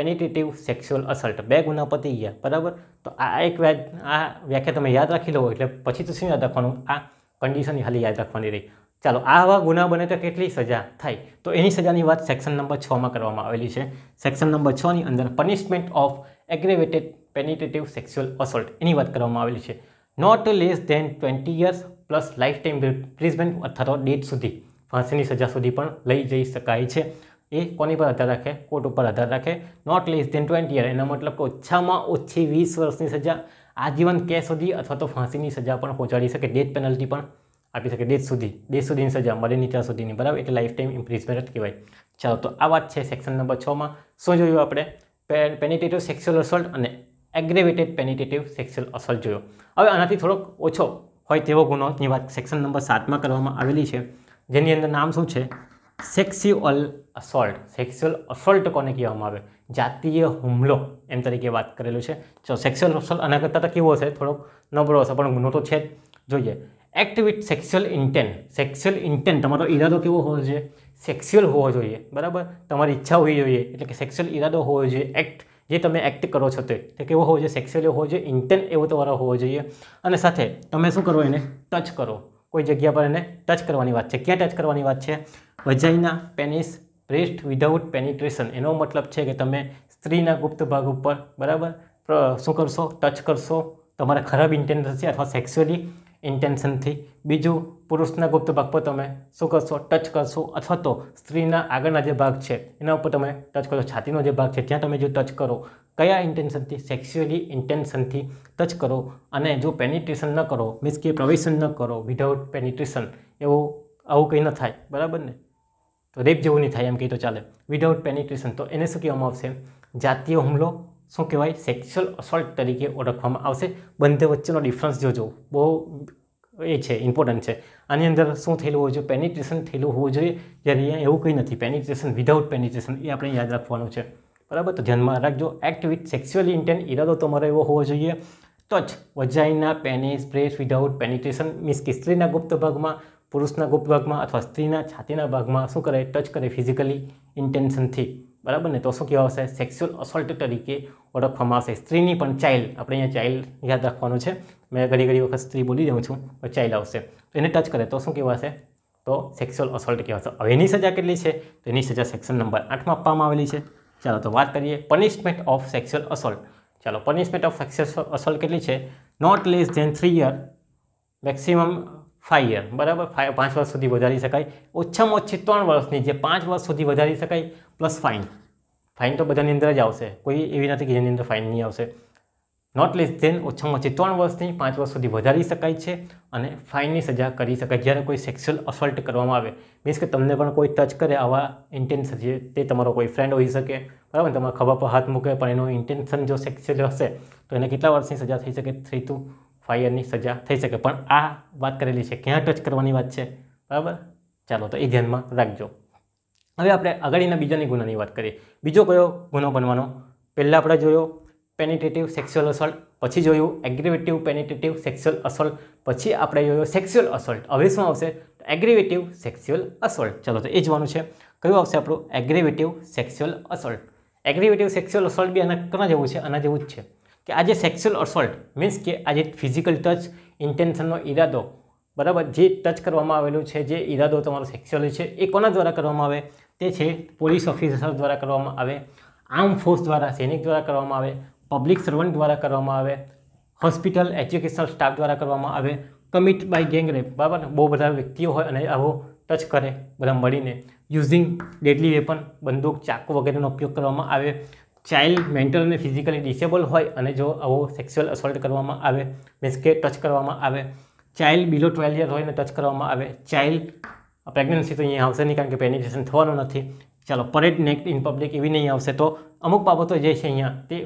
પેનિટેટિવ સેક્સ્યુઅલ અસલ્ટ બે ગુના પતી ગયા બરાબર તો આ એક આ વ્યાખ્યા તમે યાદ રાખી લો એટલે પછી તો શું યાદ રાખવાનું આ કન્ડિશન હાલી યાદ રાખવાની રહી ચાલો આવા ગુના બને તો કેટલી સજા થાય તો એની સજાની વાત સેક્શન નંબર છમાં કરવામાં આવેલી છે સેક્શન નંબર છની અંદર punishment of aggravated penetrative sexual assault એની વાત કરવામાં આવેલી છે not less than twenty years plus life time replacement અથવા ડેટ સુધી ફાંસીની સજા સુધી પણ લઈ જઈ શકાય છે એ કોની પર આધાર રાખે કોર્ટ ઉપર આધાર રાખે not less than twenty year એનો મતલબ કે ઓછામાં ઓછી વીસ વર્ષની સજા આજીવન કે સુધી અથવા તો ફાંસીની સજા પણ પહોંચાડી શકે ડેથ પેનલ્ટી પણ આપી શકે ડેથ સુધી ડેથ સુધીની સજા મળેની ત્યાં સુધીની બરાબર એટલે લાઈફ ટાઈમ ઇમ્પ્રિઝમેન્ટ કહેવાય ચાલો તો આ વાત છે સેક્શન નંબર છમાં શું જોયું આપણે પેનિટેટિવ સેક્સ્યુઅલ અસોલ્ટ અને એગ્રેવેટેડ પેનિટેટિવ સેક્સ્યુઅલ અસોલ્ટ જોયો હવે આનાથી થોડોક ઓછો હોય તેવો ગુનોની વાત સેક્શન નંબર સાતમાં કરવામાં આવેલી છે જેની અંદર નામ શું છે સેક્સ્યુઅલ અસોલ્ટ સેક્સ્યુઅલ અસોલ્ટ કોને કહેવામાં આવે જાતીય હુમલો એમ તરીકે વાત કરેલું છે ચલો સેક્સ્યુઅલ અસોલ્ટ આના કરતાં તો કેવો હશે થોડોક નબળો હશે પણ ગુનો તો છે જ જોઈએ act with sexual intent sexual intent તમારો ઈરાદો કેવો હોવો જોઈએ સેક્સ્યુઅલ હોવો જોઈએ બરાબર તમારી ઈચ્છા હોવી જોઈએ એટલે કે સેક્સ્યુઅલ ઈરાદો હોવો જોઈએ એક્ટ જે તમે એક્ટ કરો છો તે કેવો હોવો જોઈએ સેક્સ્યુઅલ હોવો જોઈએ ઇન્ટેન્ટ એવો તમારો હોવો જોઈએ અને સાથે તમે શું કરો એને ટચ કરો કોઈ જગ્યા પર એને ટચ કરવાની વાત છે ક્યાં ટચ કરવાની વાત છે vagina penis breast without penetration એનો મતલબ છે કે તમે સ્ત્રીના ગુપ્ત ભાગ ઉપર બરાબર શું કરશો ટચ કરશો તમારા ખરાબ ઇન્ટેન્ટ થશે અથવા સેક્સ્યુઅલી ઇન્ટેન્શનથી બીજું પુરુષના ગુપ્ત ભાગ પર તમે શું કરશો ટચ કરશો અથવા તો સ્ત્રીના આગળના જે ભાગ છે એના ઉપર તમે ટચ કરશો છાતીનો જે ભાગ છે ત્યાં તમે જો ટચ કરો કયા ઇન્ટેન્શનથી સેક્સ્યુઅલી ઇન્ટેન્શનથી ટચ કરો અને જો પેનિટ્રેશન ન કરો મીન્સ કે પ્રવેશન ન કરો વિધાઉટ પેનિટ્રેશન એવું આવું કંઈ ન થાય બરાબર ને તો રેપ જેવું નહીં થાય એમ કહી તો ચાલે વિધાઉટ પેનિટ્રેશન તો એને શું કહેવામાં આવશે જાતીય હુમલો શું કહેવાય સેક્સ્યુઅલ અસોલ્ટ તરીકે ઓળખવામાં આવશે બંને વચ્ચેનો ડિફરન્સ જોજો બહુ એ છે ઇમ્પોર્ટન્ટ છે આની અંદર શું થયેલું હોવું જોઈએ પેનિટ્રેશન થયેલું હોવું જોઈએ જ્યારે અહીંયા એવું કંઈ નથી પેનિટ્રેશન વિધાઉટ પેનિટ્રેશન એ આપણે યાદ રાખવાનું છે બરાબર તો ધ્યાનમાં રાખજો એક્ટ વિથ સેક્સ્યુઅલ ઇન્ટેન્ટ ઈરાદો તમારો એવો હોવો જોઈએ તો જ vagina penis breast without penetration means કે સ્ત્રીના ગુપ્ત ભાગમાં પુરુષના ગુપ્ત ભાગમાં અથવા સ્ત્રીના છાતીના ભાગમાં શું કરે ટચ કરે ફિઝિકલી ઇન્ટેન્શનથી બરાબર ને તો શું કહેવા હશે સેક્સ્યુઅલ અસોલ્ટિક તરીકે ઓર ફ્રોમ અસત્રીની પણ ચાઈલ્ડ આપણે અહીંયા ચાઈલ્ડ યાદ રાખવાનો છે મે ઘણી ઘણી વખત સ્ત્રી બોલી દેઉં છું ઓર ચાઈલ આવશે તો એને ટચ કરે તો શું કહેવા હશે તો સેક્સ્યુઅલ અસોલ્ટ કેવા તો એની સજા કેટલી છે એની સજા સેક્શન નંબર 8 માં આપવામાં આવેલી છે ચાલો તો વાત કરીએ પનિશમેન્ટ ઓફ સેક્સ્યુઅલ અસોલ્ટ ચાલો પનિશમેન્ટ ઓફ સેક્સ્યુઅલ અસોલ્ટ કેટલી છે not less than 3 year maximum five year બરાબર ફાઈવ પાંચ વર્ષ સુધી વધારી શકાય ઓછામાં ઓછી ત્રણ વર્ષની જે પાંચ વર્ષ સુધી વધારી શકાય પ્લસ ફાઇન ફાઇન તો બધાની અંદર જ આવશે કોઈ એવી નથી કે જેની અંદર ફાઇન નહીં આવશે નોટ લેસ ધેન ઓછામાં ઓછી ત્રણ વર્ષથી પાંચ વર્ષ સુધી વધારી શકાય છે અને ફાઇનની સજા કરી શકાય જ્યારે કોઈ સેક્સ્યુઅલ અસોલ્ટ કરવામાં આવે મીન્સ કે તમને પણ કોઈ ટચ કરે આવા ઇન્ટેન્શન જે તે તમારો કોઈ ફ્રેન્ડ હોઈ શકે બરાબર તમારા ખબર પર હાથ મૂકે પણ એનું ઇન્ટેન્શન જો સેક્સ્યુઅલ હશે તો એને કેટલા વર્ષની સજા થઈ શકે થ્રી ટુ ફાયરની સજા થઈ શકે પણ આ વાત કરેલી છે ક્યાં ટચ કરવાની વાત છે બરાબર ચાલો તો એ ધ્યાનમાં રાખજો હવે આપણે આગળના બીજાની ગુનાની વાત કરીએ બીજો કયો ગુનો બનવાનો પહેલાં આપણે જોયો પેનિટેટિવ સેક્સ્યુઅલ અસોલ્ટ પછી જોયું એગ્રીવેટિવ પેનિટેટિવ સેક્સ્યુઅલ અસોલ્ટ પછી આપણે જોયું સેક્સ્યુઅલ અસોલ્ટ હવે શું આવશે એગ્રીવેટિવ સેક્સ્યુઅલ અસોલ્ટ ચાલો તો એ જોવાનું છે કયું આવશે આપણું aggravative sexual assault aggravative sexual assault બી આના કોના જેવું છે આના જેવું જ છે કે આજે સેક્સ્યુઅલ અસોલ્ટ મીન્સ કે આજે ફિઝિકલ ટચ ઇન્ટેન્શનનો ઈરાદો બરાબર જે ટચ કરવામાં આવેલું છે જે ઈરાદો તમારો સેક્સ્યુઅલ છે એ કોના દ્વારા કરવામાં આવે તે છે પોલીસ ઓફિસર દ્વારા કરવામાં આવે આર્મ ફોર્સ દ્વારા સૈનિક દ્વારા કરવામાં આવે પબ્લિક સર્વન્ટ દ્વારા કરવામાં આવે હોસ્પિટલ એજ્યુકેશનલ સ્ટાફ દ્વારા કરવામાં આવે કમિટ બાય ગેંગ રેપ બરાબર બહુ બધા વ્યક્તિઓ હોય અને આવો ટચ કરે બધા મળીને યુઝિંગ ડેડલી વેપન બંદૂક ચાકુ વગેરેનો ઉપયોગ કરવામાં આવે ચાઇલ્ડ મેન્ટલ અને ફિઝિકલી ડિસેબલ હોય અને જો આવો સેક્સ્યુઅલ અસોલ્ટ કરવામાં આવે મીન્સ કે ટચ કરવામાં આવે ચાઇલ્ડ બિલો ટ્વેલ્વ યર હોય અને ટચ કરવામાં આવે ચાઇલ્ડ પ્રેગ્નન્સી તો અહીંયા આવશે નહીં કારણ કે પેનિટ્રેશન થવાનું નથી ચાલો પરેડ નેક્ટ ઇન પબ્લિક એવી નહીં આવશે તો અમુક બાબતો જે છે અહીંયા તે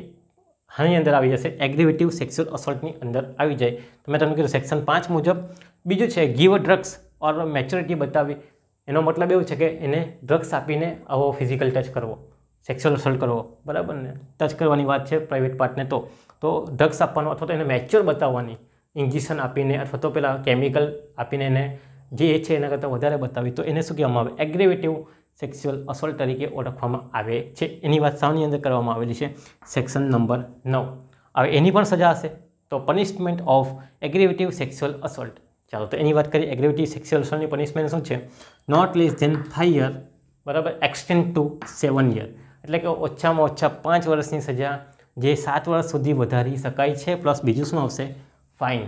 હાની અંદર આવી જશે એગ્રીવેટિવ સેક્સ્યુઅલ અસોલ્ટની અંદર આવી જાય તો મેં તમને કીધું સેક્શન પાંચ મુજબ બીજું છે ગીવ ડ્રગ્સ ઓર મેચ્યોરિટી બતાવી એનો મતલબ એવો છે કે એને ડ્રગ્સ આપીને આવો ફિઝિકલ ટચ કરવો સેક્સ્યુઅલ અસલ્ટ કરવો બરાબર ને ટચ કરવાની વાત છે પ્રાઇવેટ પાર્ટને તો તો ડ્રગ્સ આપવાનો અથવા તો એને મેચ્યોર બતાવવાની ઇન્જેક્શન આપીને અથવા તો પેલા કેમિકલ આપીને એને જે છે એના કરતાં વધારે બતાવી તો એને શું કહેવામાં આવે એગ્રેવેટિવ સેક્સ્યુઅલ અસોલ્ટ તરીકે ઓળખવામાં આવે છે એની વાત સાવની અંદર કરવામાં આવેલી છે સેક્શન નંબર નવ હવે એની પણ સજા હશે તો punishment of aggravative sexual assault ચાલો તો એની વાત કરીએ એગ્રેવેટિવ સેક્સ્યુઅલ અસોલ્ટની પનિશમેન્ટ શું છે not less than five year બરાબર એક્સટેન્ડ ટુ સેવન યર એટલે કે ઓછામાં ઓછા પાંચ વર્ષની સજા જે સાત વર્ષ સુધી વધારી શકાય છે પ્લસ બીજું શું આવશે ફાઇન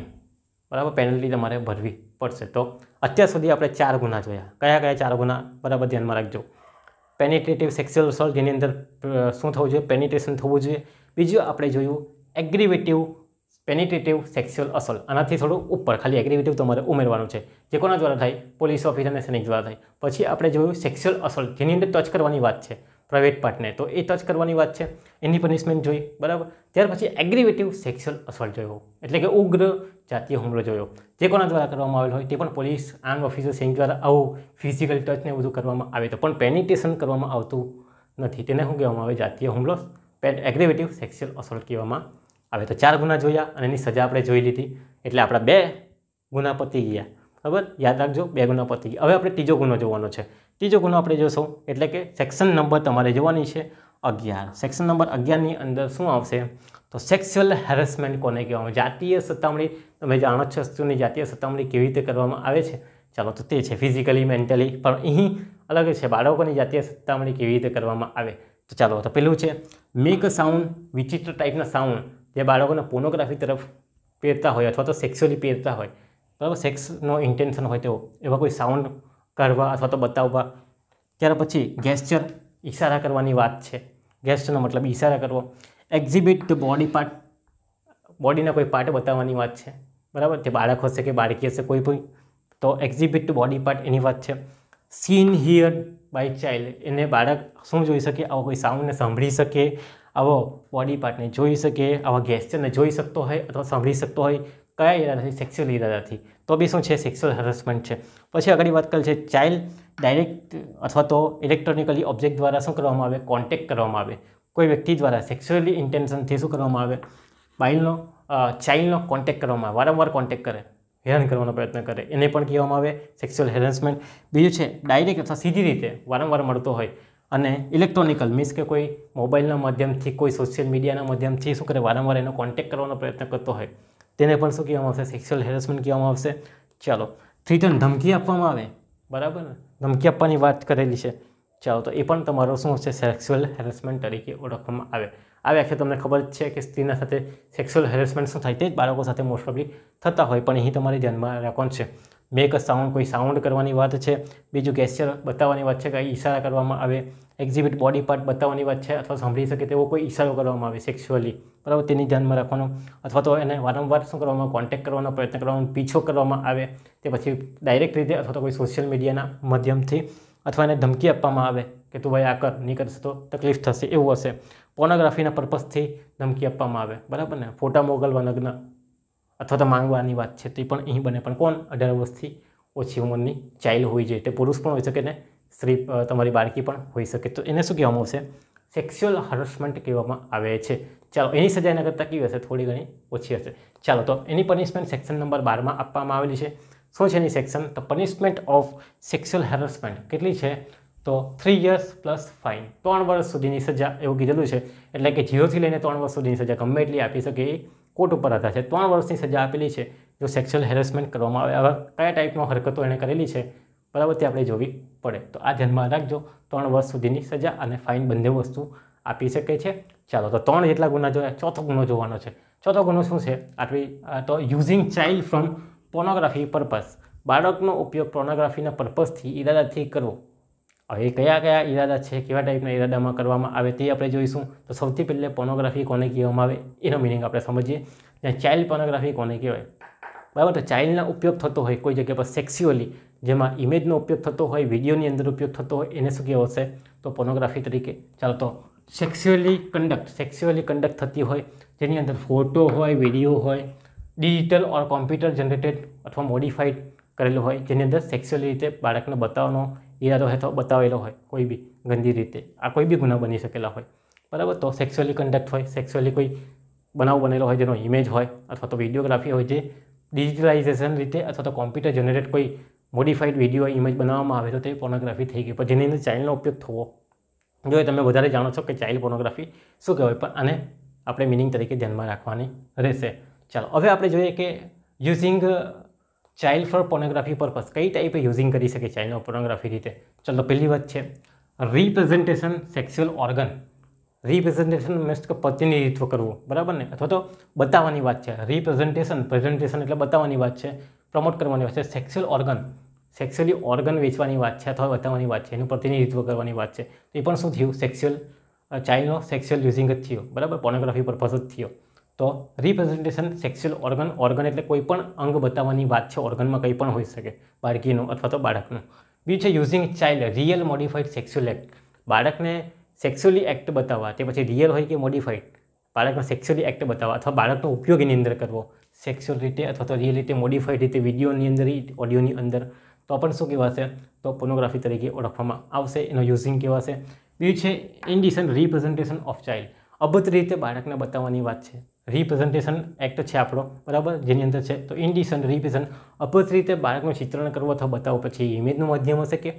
બરાબર પેનલ્ટી તમારે ભરવી પડશે તો અત્યાર સુધી આપણે ચાર ગુના જોયા કયા કયા ચાર ગુના બરાબર ધ્યાનમાં રાખજો પેનિટેટિવ સેક્સ્યુઅલ અસોલ્ટ જેની અંદર શું થવું જોઈએ પેનિટેશન થવું જોઈએ બીજું આપણે જોયું એગ્રીવેટિવ પેનિટેટિવ સેક્સ્યુઅલ અસલ આનાથી થોડું ઉપર ખાલી એગ્રીવેટિવ તમારે ઉમેરવાનું છે જે કોના દ્વારા થાય પોલીસ ઓફિસર અને સૈનિક દ્વારા થાય પછી આપણે જોયું સેક્સ્યુઅલ અસલ જેની અંદર ટચ કરવાની વાત છે પ્રાઇવેટ પાર્ટને તો એ ટચ કરવાની વાત છે એની પનિશમેન્ટ જોઈ બરાબર ત્યાર પછી એગ્રીવેટિવ સેક્સ્યુઅલ અસોલ્ટ જોયો એટલે કે ઉગ્ર જાતીય હુમલો જોયો જે કોના દ્વારા કરવામાં આવેલો હોય તે પણ પોલીસ આર્મ ઓફિસર સિંહ દ્વારા આવું ફિઝિકલ ટચને બધું કરવામાં આવે તો પણ પેનિટેશન કરવામાં આવતું નથી તેને શું કહેવામાં આવે જાતીય હુમલો એગ્રીવેટિવ સેક્સ્યુઅલ અસોલ્ટ કહેવામાં આવે તો ચાર ગુના જોયા અને એની સજા આપણે જોઈ લીધી એટલે આપણા બે ગુના પતી ગયા બરાબર યાદ રાખજો બે ગુના પતી ગયા હવે આપણે ત્રીજો ગુનો જોવાનો છે ત્રીજો ગુનો આપણે જોશું એટલે કે સેક્શન નંબર તમારે જોવાની છે અગિયાર સેક્શન નંબર અગિયારની અંદર શું આવશે તો સેક્સ્યુઅલ હેરેસમેન્ટ કોને કહેવામાં જાતીય સતામણી તમે જાણો છો સ્ત્રીઓની જાતીય સતામણી કેવી રીતે કરવામાં આવે છે ચાલો તો તે છે ફિઝિકલી મેન્ટલી પણ અહીં અલગ છે બાળકોની જાતીય સતામણી કેવી રીતે કરવામાં આવે તો ચાલો તો પેલું છે મેક સાઉન્ડ વિચિત્ર ટાઈપના સાઉન્ડ જે બાળકોને પોનોગ્રાફી તરફ પહેરતા હોય અથવા તો સેક્સ્યુઅલી પહેરતા હોય બરાબર સેક્સનો ઇન્ટેન્શન હોય તેવો એવા કોઈ સાઉન્ડ કરવા અથવા તો બતાવવા ત્યાર પછી ગેસ્ચર ઇશારા કરવાની વાત છે ગેસ્ટનો મતલબ ઇશારા કરવો એક્ઝિબિટ ધ બોડી પાર્ટ બોડીના કોઈ પાર્ટ બતાવવાની વાત છે બરાબર તે બાળક હશે કે બાળકી હશે કોઈ પણ તો એક્ઝિબિટ ધ બોડી પાર્ટ એની વાત છે સીન હિયર બાય ચાઇલ્ડ એને બાળક શું જોઈ શકે આવો કોઈ સાઉન્ડને સાંભળી શકે આવો બોડી પાર્ટને જોઈ શકે આવા ગેસ્ચરને જોઈ શકતો હોય અથવા સાંભળી શકતો હોય કયા ઇરાદાથી સેક્સ્યુઅલ ઇરાદાથી તો બી શું છે સેક્સ્યુઅલ હરાસમેન્ટ છે પછી આગળ વાત કરે છે ચાઇલ્ડ ડાયરેક્ટ અથવા તો ઇલેક્ટ્રોનિકલી ઓબ્જેક્ટ દ્વારા શું કરવામાં આવે કોન્ટેક્ટ કરવામાં આવે કોઈ વ્યક્તિ દ્વારા સેક્સ્યુઅલી ઇન્ટેન્શનથી શું કરવામાં આવે બાઇલનો ચાઇલ્ડનો કોન્ટેક્ટ કરવામાં આવે વારંવાર કોન્ટેક્ટ કરે હેરાન કરવાનો પ્રયત્ન કરે એને પણ કહેવામાં આવે સેક્સ્યુઅલ હેરાસમેન્ટ બીજું છે ડાયરેક્ટ અથવા સીધી રીતે વારંવાર મળતો હોય અને ઇલેક્ટ્રોનિકલ મીન્સ કે કોઈ મોબાઈલના માધ્યમથી કોઈ સોશિયલ મીડિયાના માધ્યમથી શું કરે વારંવાર એનો કોન્ટેક્ટ કરવાનો પ્રયત્ન કરતો હોય તેને પણ શું કહેવામાં આવશે સેક્સ્યુઅલ હેરસમેન્ટ કહેવામાં આવશે ચાલો થ્રીટન ધમકી આપવામાં આવે બરાબર ને ધમકી આપવાની વાત કરેલી છે ચાલો તો એ પણ તમારો શું છે સેક્સ્યુઅલ હેરેસમેન્ટ તરીકે ઓળખવામાં આવે આ વ્યાખ્યા તમને ખબર જ છે કે સ્ત્રીના સાથે સેક્સ્યુઅલ હેરેસમેન્ટ શું થાય તે જ બાળકો સાથે મોસ્ટ ઓફલી થતા હોય પણ અહીં તમારે ધ્યાનમાં રાખવાનું છે મેક અ સાઉન્ડ કોઈ સાઉન્ડ કરવાની વાત છે બીજું ગેસ્ચર બતાવવાની વાત છે કે ઈશારા કરવામાં આવે એક્ઝિબિટ બોડી પાર્ટ બતાવવાની વાત છે અથવા સાંભળી શકે તેવો કોઈ ઈશારો કરવામાં આવે સેક્સ્યુઅલી બરાબર તેની ધ્યાનમાં રાખવાનો અથવા તો એને વારંવાર શું કરવામાં કોન્ટેક કરવાનો પ્રયત્ન કરવાનો પીછો કરવામાં આવે તે પછી ડાયરેક્ટ રીતે અથવા તો કોઈ સોશિયલ મીડિયાના માધ્યમથી અથવા એને ધમકી આપવામાં આવે કે તું ભાઈ આ કર નહીં કરશે તો તકલીફ થશે એવું હશે પોર્નોગ્રાફીના પર્પઝથી ધમકી આપવામાં આવે બરાબર ને ફોટા મોકલવા લગ્ન અથવા તો માંગવાની વાત છે તે પણ અહીં બને પણ કોણ અઢાર વર્ષથી ઓછી ઉંમરની ચાઇલ્ડ હોવી જોઈએ તે પુરુષ પણ હોઈ શકે ને સ્ત્રી તમારી બાળકી પણ હોઈ શકે તો એને શું કહેવામાં આવશે સેક્સ્યુઅલ હરાસમેન્ટ કહેવામાં આવે છે ચાલો એની સજા એના કરતાં કેવી હશે થોડી ઘણી ઓછી હશે ચાલો તો એની પનિશમેન્ટ સેક્શન નંબર બારમાં આપવામાં આવેલી છે શું છે એની સેક્શન તો પનિશમેન્ટ ઓફ સેક્સ્યુઅલ હેરાસમેન્ટ કેટલી છે તો થ્રી યર્સ પ્લસ ફાઇન ત્રણ વર્ષ સુધીની સજા એવું કીધેલું છે એટલે કે ઝીરોથી લઈને ત્રણ વર્ષ સુધીની સજા ગમે એટલી આપી શકે એ કોર્ટ ઉપર આધાર છે ત્રણ વર્ષની સજા આપેલી છે જો સેક્સ્યુઅલ હેરેસમેન્ટ કરવામાં આવે આવા કયા ટાઈપનો હરકતો એણે કરેલી છે બરાબર તે આપણે જોવી પડે તો આ ધ્યાનમાં રાખજો ત્રણ વર્ષ સુધીની સજા અને ફાઇન બંને વસ્તુ આપી શકે છે ચાલો તો ત્રણ જેટલા ગુના જોયા ચોથો ગુનો જોવાનો છે ચોથો ગુનો શું છે આટલી તો using child from pornography purpose બાળકનો ઉપયોગ પોર્નોગ્રાફીના પર્પઝથી ઈરાદાથી કરવો હવે કયા કયા ઈરાદા છે કેવા ટાઈપના ઈરાદામાં કરવામાં આવે તે આપણે જોઈશું તો સૌથી પહેલે પોર્નોગ્રાફી કોને કહેવામાં આવે એનો મિનિંગ આપણે સમજીએ જ્યાં ચાઇલ્ડ પોર્નોગ્રાફી કોને કહેવાય બરાબર તો ચાઇલ્ડનો ઉપયોગ થતો હોય કોઈ જગ્યા પર સેક્સ્યુઅલી જેમાં ઇમેજનો ઉપયોગ થતો હોય વિડીયોની અંદર ઉપયોગ થતો હોય એને શું કહેવાશે તો પોર્નોગ્રાફી તરીકે ચાલતો સેક્સ્યુઅલી કન્ડક્ટ સેક્સ્યુઅલી કન્ડક્ટ થતી હોય જેની અંદર ફોટો હોય વિડીયો હોય ડિજિટલ ઓર કોમ્પ્યુટર જનરેટેડ અથવા મોડિફાઈડ કરેલું હોય જેની અંદર સેક્સ્યુઅલી રીતે બાળકને બતાવવાનો ઈરાદો હેઠળ બતાવેલો હોય કોઈ બી ગંદી રીતે આ કોઈ બી ગુના બની શકેલા હોય બરાબર તો સેક્સ્યુઅલી કન્ડક્ટ હોય સેક્સ્યુઅલી કોઈ બનાવ બનેલો હોય જેનો ઇમેજ હોય અથવા તો વિડીયોગ્રાફી હોય જે ડિજિટલાઇઝેશન રીતે અથવા તો કોમ્પ્યુટર જનરેટ કોઈ મોડિફાઈડ વિડીયો ઇમેજ બનાવવામાં આવે તો તે પોર્નોગ્રાફી થઈ ગઈ પણ જેની અંદર ચાઇલ્ડનો ઉપયોગ થવો જોઈએ તમે વધારે જાણો છો કે ચાઇલ્ડ પોર્નોગ્રાફી શું કહેવાય પણ આને આપણે મિનિંગ તરીકે ધ્યાનમાં રાખવાની રહેશે ચાલો હવે આપણે જોઈએ કે using child for pornography purpose કઈ ટાઈપે યુઝિંગ કરી શકે ચાઇલ્ડ પોર્નોગ્રાફી રીતે ચલો પહેલી વાત છે representation sexual organ representation means કે પ્રતિનિધિત્વ કરવું બરાબર ને અથવા તો બતાવવાની વાત છે રિપ્રેઝન્ટેશન પ્રેઝન્ટેશન એટલે બતાવવાની વાત છે પ્રમોટ કરવાની વાત છે સેક્સ્યુઅલ ઓર્ગન સેક્સ્યુઅલી ઓર્ગન વેચવાની વાત છે અથવા બતાવવાની વાત છે એનું પ્રતિનિધિત્વ કરવાની વાત છે તો એ પણ શું થયું સેક્સ્યુઅલ ચાઇલ્ડનો સેક્સ્યુઅલ યુઝિંગ જ થયો બરાબર પોર્નોગ્રાફી પર્પઝ જ થયો તો રિપ્રેઝન્ટેશન સેક્સ્યુઅલ ઓર્ગન ઓર્ગન એટલે કોઈ પણ અંગ બતાવવાની વાત છે ઓર્ગનમાં કંઈ પણ હોઈ શકે બાળકીનું અથવા તો બાળકનું બીજું છે using child real modified sexual act બાળકને સેક્સ્યુઅલી એક્ટ બતાવવા તે પછી રિયલ હોય કે મોડિફાઈડ બાળકને સેક્સ્યુઅલી એક્ટ બતાવવા અથવા બાળકનો ઉપયોગ એની અંદર કરવો સેક્સ્યુઅલ રીતે અથવા તો રિયલ રીતે મોડિફાઈડ રીતે વિડીયોની અંદર ઓડિયોની અંદર તો પણ શું કહેવાશે તો પોર્નોગ્રાફી તરીકે ઓળખવામાં આવશે એનો યુઝિંગ કહેવાશે બીજું છે ઇન્ડિસન રિપ્રેઝન્ટેશન ઓફ ચાઇલ્ડ અભદ્ર રીતે બાળકને બતાવવાની વાત છે રિપ્રેઝન્ટેશન એક્ટ છે આપણો બરાબર જેની અંદર છે તો ઇન્ડિશન રિપ્રેઝન્ટ અપત રીતે બાળકનું ચિત્રણ કરવું અથવા બતાવો પછી ઇમેજનું માધ્યમ હશે કે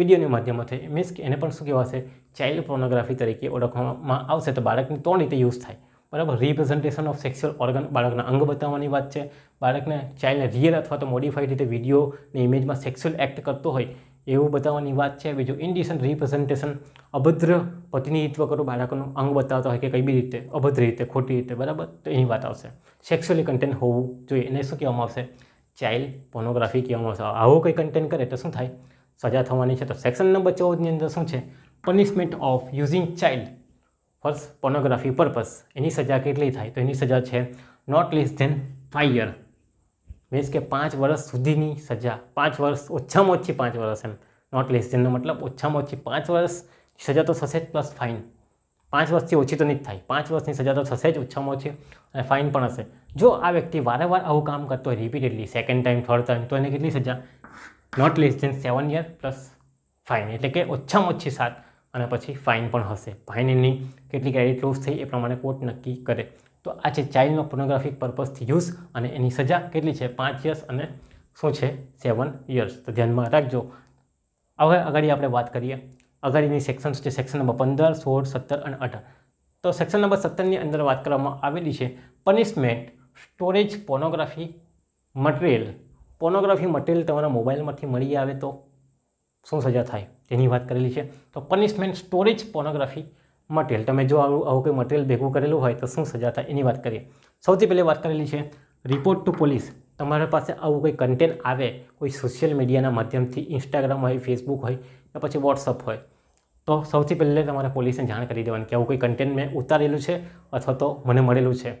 વિડીયોનું માધ્યમ હશે મીન્સ કે એને પણ શું કહેવાશે ચાઇલ્ડ પોર્નોગ્રાફી તરીકે ઓળખવામાં આવશે તો બાળકની ત્રણ રીતે યુઝ થાય બરાબર રિપ્રેઝન્ટેશન ઓફ સેક્સ્યુઅલ ઓર્ગન બાળકના અંગ બતાવવાની વાત છે બાળકને ચાઇલ્ડ રિયલ અથવા તો મોડિફાઈડ રીતે વિડીયોની ને ઇમેજમાં સેક્સ્યુઅલ એક્ટ કરતો હોય એવું બતાવવાની વાત છે બીજું ઇન્ડિસન રિપ્રેઝન્ટેશન અભદ્ર પ્રતિનિધિત્વ કરો બાળકોનું અંગ બતાવતા હોય કે કઈ બી રીતે અભદ્ર રીતે ખોટી રીતે બરાબર તો એની વાત આવશે સેક્સ્યુઅલી કન્ટેન્ટ હોવું જોઈએ એને શું કહેવામાં આવશે ચાઇલ્ડ પોર્નોગ્રાફી કહેવામાં આવશે આવો કંઈ કન્ટેન્ટ કરે તો શું થાય સજા થવાની છે તો સેક્શન નંબર ચૌદની અંદર શું છે punishment of using child for pornography purpose એની સજા કેટલી થાય તો એની સજા છે not less than five year means કે પાંચ વર્ષ સુધીની સજા પાંચ વર્ષ ઓછામાં ઓછી પાંચ વર્ષ એમ નોટ લેસ જેનો મતલબ ઓછામાં ઓછી પાંચ વર્ષ સજા તો થશે જ પ્લસ ફાઇન પાંચ વર્ષથી ઓછી તો નહીં થાય પાંચ વર્ષની સજા તો થશે જ ઓછામાં ઓછી અને ફાઇન પણ હશે જો આ વ્યક્તિ વારંવાર આવું કામ કરતો હોય repeatedly second time third time તો એને કેટલી સજા not less than seven year plus fine એટલે કે ઓછામાં ઓછી સાત અને પછી ફાઇન પણ હશે ફાઇન ફાઇનની કેટલી ક્રેડિટ લોસ થઈ એ પ્રમાણે કોર્ટ નક્કી કરે તો આ છે ચાઇલ્ડનો પોર્નોગ્રાફિક પર્પઝથી યુઝ અને એની સજા કેટલી છે પાંચ યર્સ અને શું છે સેવન યર્સ તો ધ્યાનમાં રાખજો હવે આગળ આપણે વાત કરીએ આગળની સેક્શન્સ છે સેક્શન નંબર પંદર સોળ સત્તર અને અઢાર તો સેક્શન નંબર સત્તરની અંદર વાત કરવામાં આવેલી છે punishment storage pornography material pornography material તમારા મોબાઈલમાંથી મળી આવે તો શું સજા થાય તેની વાત કરેલી છે તો પનિશમેન્ટ સ્ટોરેજ પોર્નોગ્રાફી મટીરિયલ તમે જો આવું આવું કોઈ મટીરિયલ ભેગું કરેલું હોય તો શું સજા થાય એની વાત કરીએ સૌથી પહેલી વાત કરેલી છે રિપોર્ટ ટુ પોલીસ તમારા પાસે આવું કોઈ કન્ટેન્ટ આવે કોઈ સોશિયલ મીડિયાના માધ્યમથી ઇન્સ્ટાગ્રામ હોય ફેસબુક હોય કે પછી વોટ્સઅપ હોય તો સૌથી પહેલાં તમારે પોલીસને જાણ કરી દેવાની કે આવું કોઈ કન્ટેન્ટ મેં ઉતારેલું છે અથવા તો મને મળેલું છે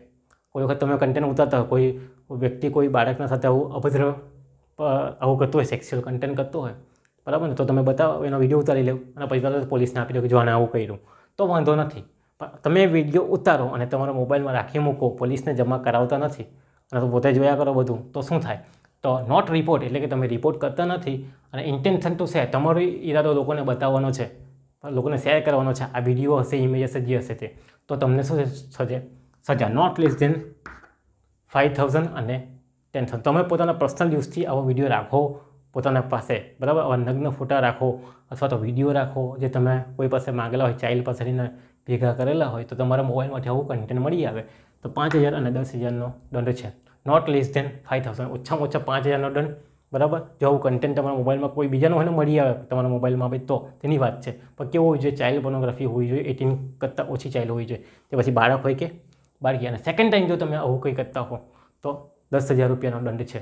કોઈ વખત તમે કન્ટેન્ટ ઉતારતા હોય કોઈ વ્યક્તિ કોઈ બાળકના સાથે આવું અભદ્ર આવું કરતું હોય સેક્સ્યુઅલ કન્ટેન્ટ કરતું હોય બરાબર ને તો તમે બતાવો એનો વિડીયો ઉતારી લેવું અને પછી પોલીસને આપી દો કે જો આને આવું કર્યું તો વાંધો નથી પણ તમે વિડીયો ઉતારો અને તમારા મોબાઈલમાં રાખી મૂકો પોલીસને જમા કરાવતા નથી અને તો પોતે જોયા કરો બધું તો શું થાય તો નોટ રિપોર્ટ એટલે કે તમે રિપોર્ટ કરતા નથી અને ઇન્ટેન્શન ટુ શેર તમારો ઈરાદો લોકોને બતાવવાનો છે લોકોને શેર કરવાનો છે આ વિડીયો હશે ઇમેજ હશે જે હશે તે તો તમને શું થશે સજા not less than five thousand અને ટેન થાઉઝન્ડ તમે પોતાના પર્સનલ યુઝથી આવો વિડીયો રાખો પોતાના પાસે બરાબર આવા નગ્ન ફોટા રાખો અથવા તો વિડીયો રાખો જે તમે કોઈ પાસે માગેલા હોય ચાઇલ્ડ પાસેથીને ભેગા કરેલા હોય તો તમારા મોબાઈલમાંથી આવું કન્ટેન્ટ મળી આવે તો પાંચ હજાર અને દસ હજારનો દંડ છે not less than five thousand ઓછામાં ઓછા પાંચ હજારનો દંડ બરાબર જો આવું કન્ટેન્ટ તમારા મોબાઈલમાં કોઈ બીજાનો હોય ને મળી આવે તમારા મોબાઈલમાં ભાઈ તો તેની વાત છે પણ કેવો હોવી જોઈએ ચાઇલ્ડ પોર્નોગ્રાફી હોવી જોઈએ એટીન કરતાં ઓછી ચાઇલ્ડ હોવી જોઈએ તે પછી બાળક હોય કે બાળકી અને સેકન્ડ ટાઈમ જો તમે આવું કંઈ કરતા હો તો દસ હજાર રૂપિયાનો દંડ છે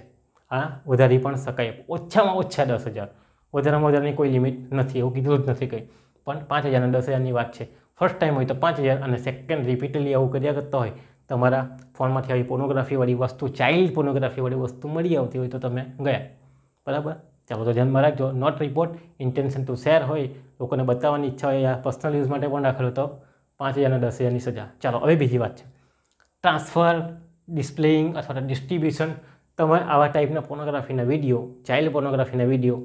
આ વધારી પણ શકાય ઓછામાં ઓછા દસ હજાર વધારામાં વધારાની કોઈ લિમિટ નથી એવું કીધું જ નથી કંઈ પણ પાંચ હજાર અને દસ હજારની વાત છે ફર્સ્ટ ટાઈમ હોય તો પાંચ હજાર અને સેકન્ડ રિપીટલી આવું કર્યા કરતા હોય તમારા ફોનમાંથી આવી પોર્નોગ્રાફીવાળી વસ્તુ ચાઇલ્ડ પોર્નોગ્રાફીવાળી વસ્તુ મળી આવતી હોય તો તમે ગયા બરાબર ચાલો તો ધ્યાનમાં રાખજો not report intention to share હોય લોકોને બતાવવાની ઈચ્છા હોય યા પર્સનલ યુઝ માટે પણ રાખેલો તો પાંચ હજાર અને દસ હજારની સજા ચાલો હવે બીજી વાત છે ટ્રાન્સફર ડિસ્પ્લેઇંગ અથવા તો ડિસ્ટ્રીબ્યુશન તમે આવા ટાઈપના પોર્નોગ્રાફીના વિડીયો ચાઇલ્ડ પોર્નોગ્રાફીના વિડીયો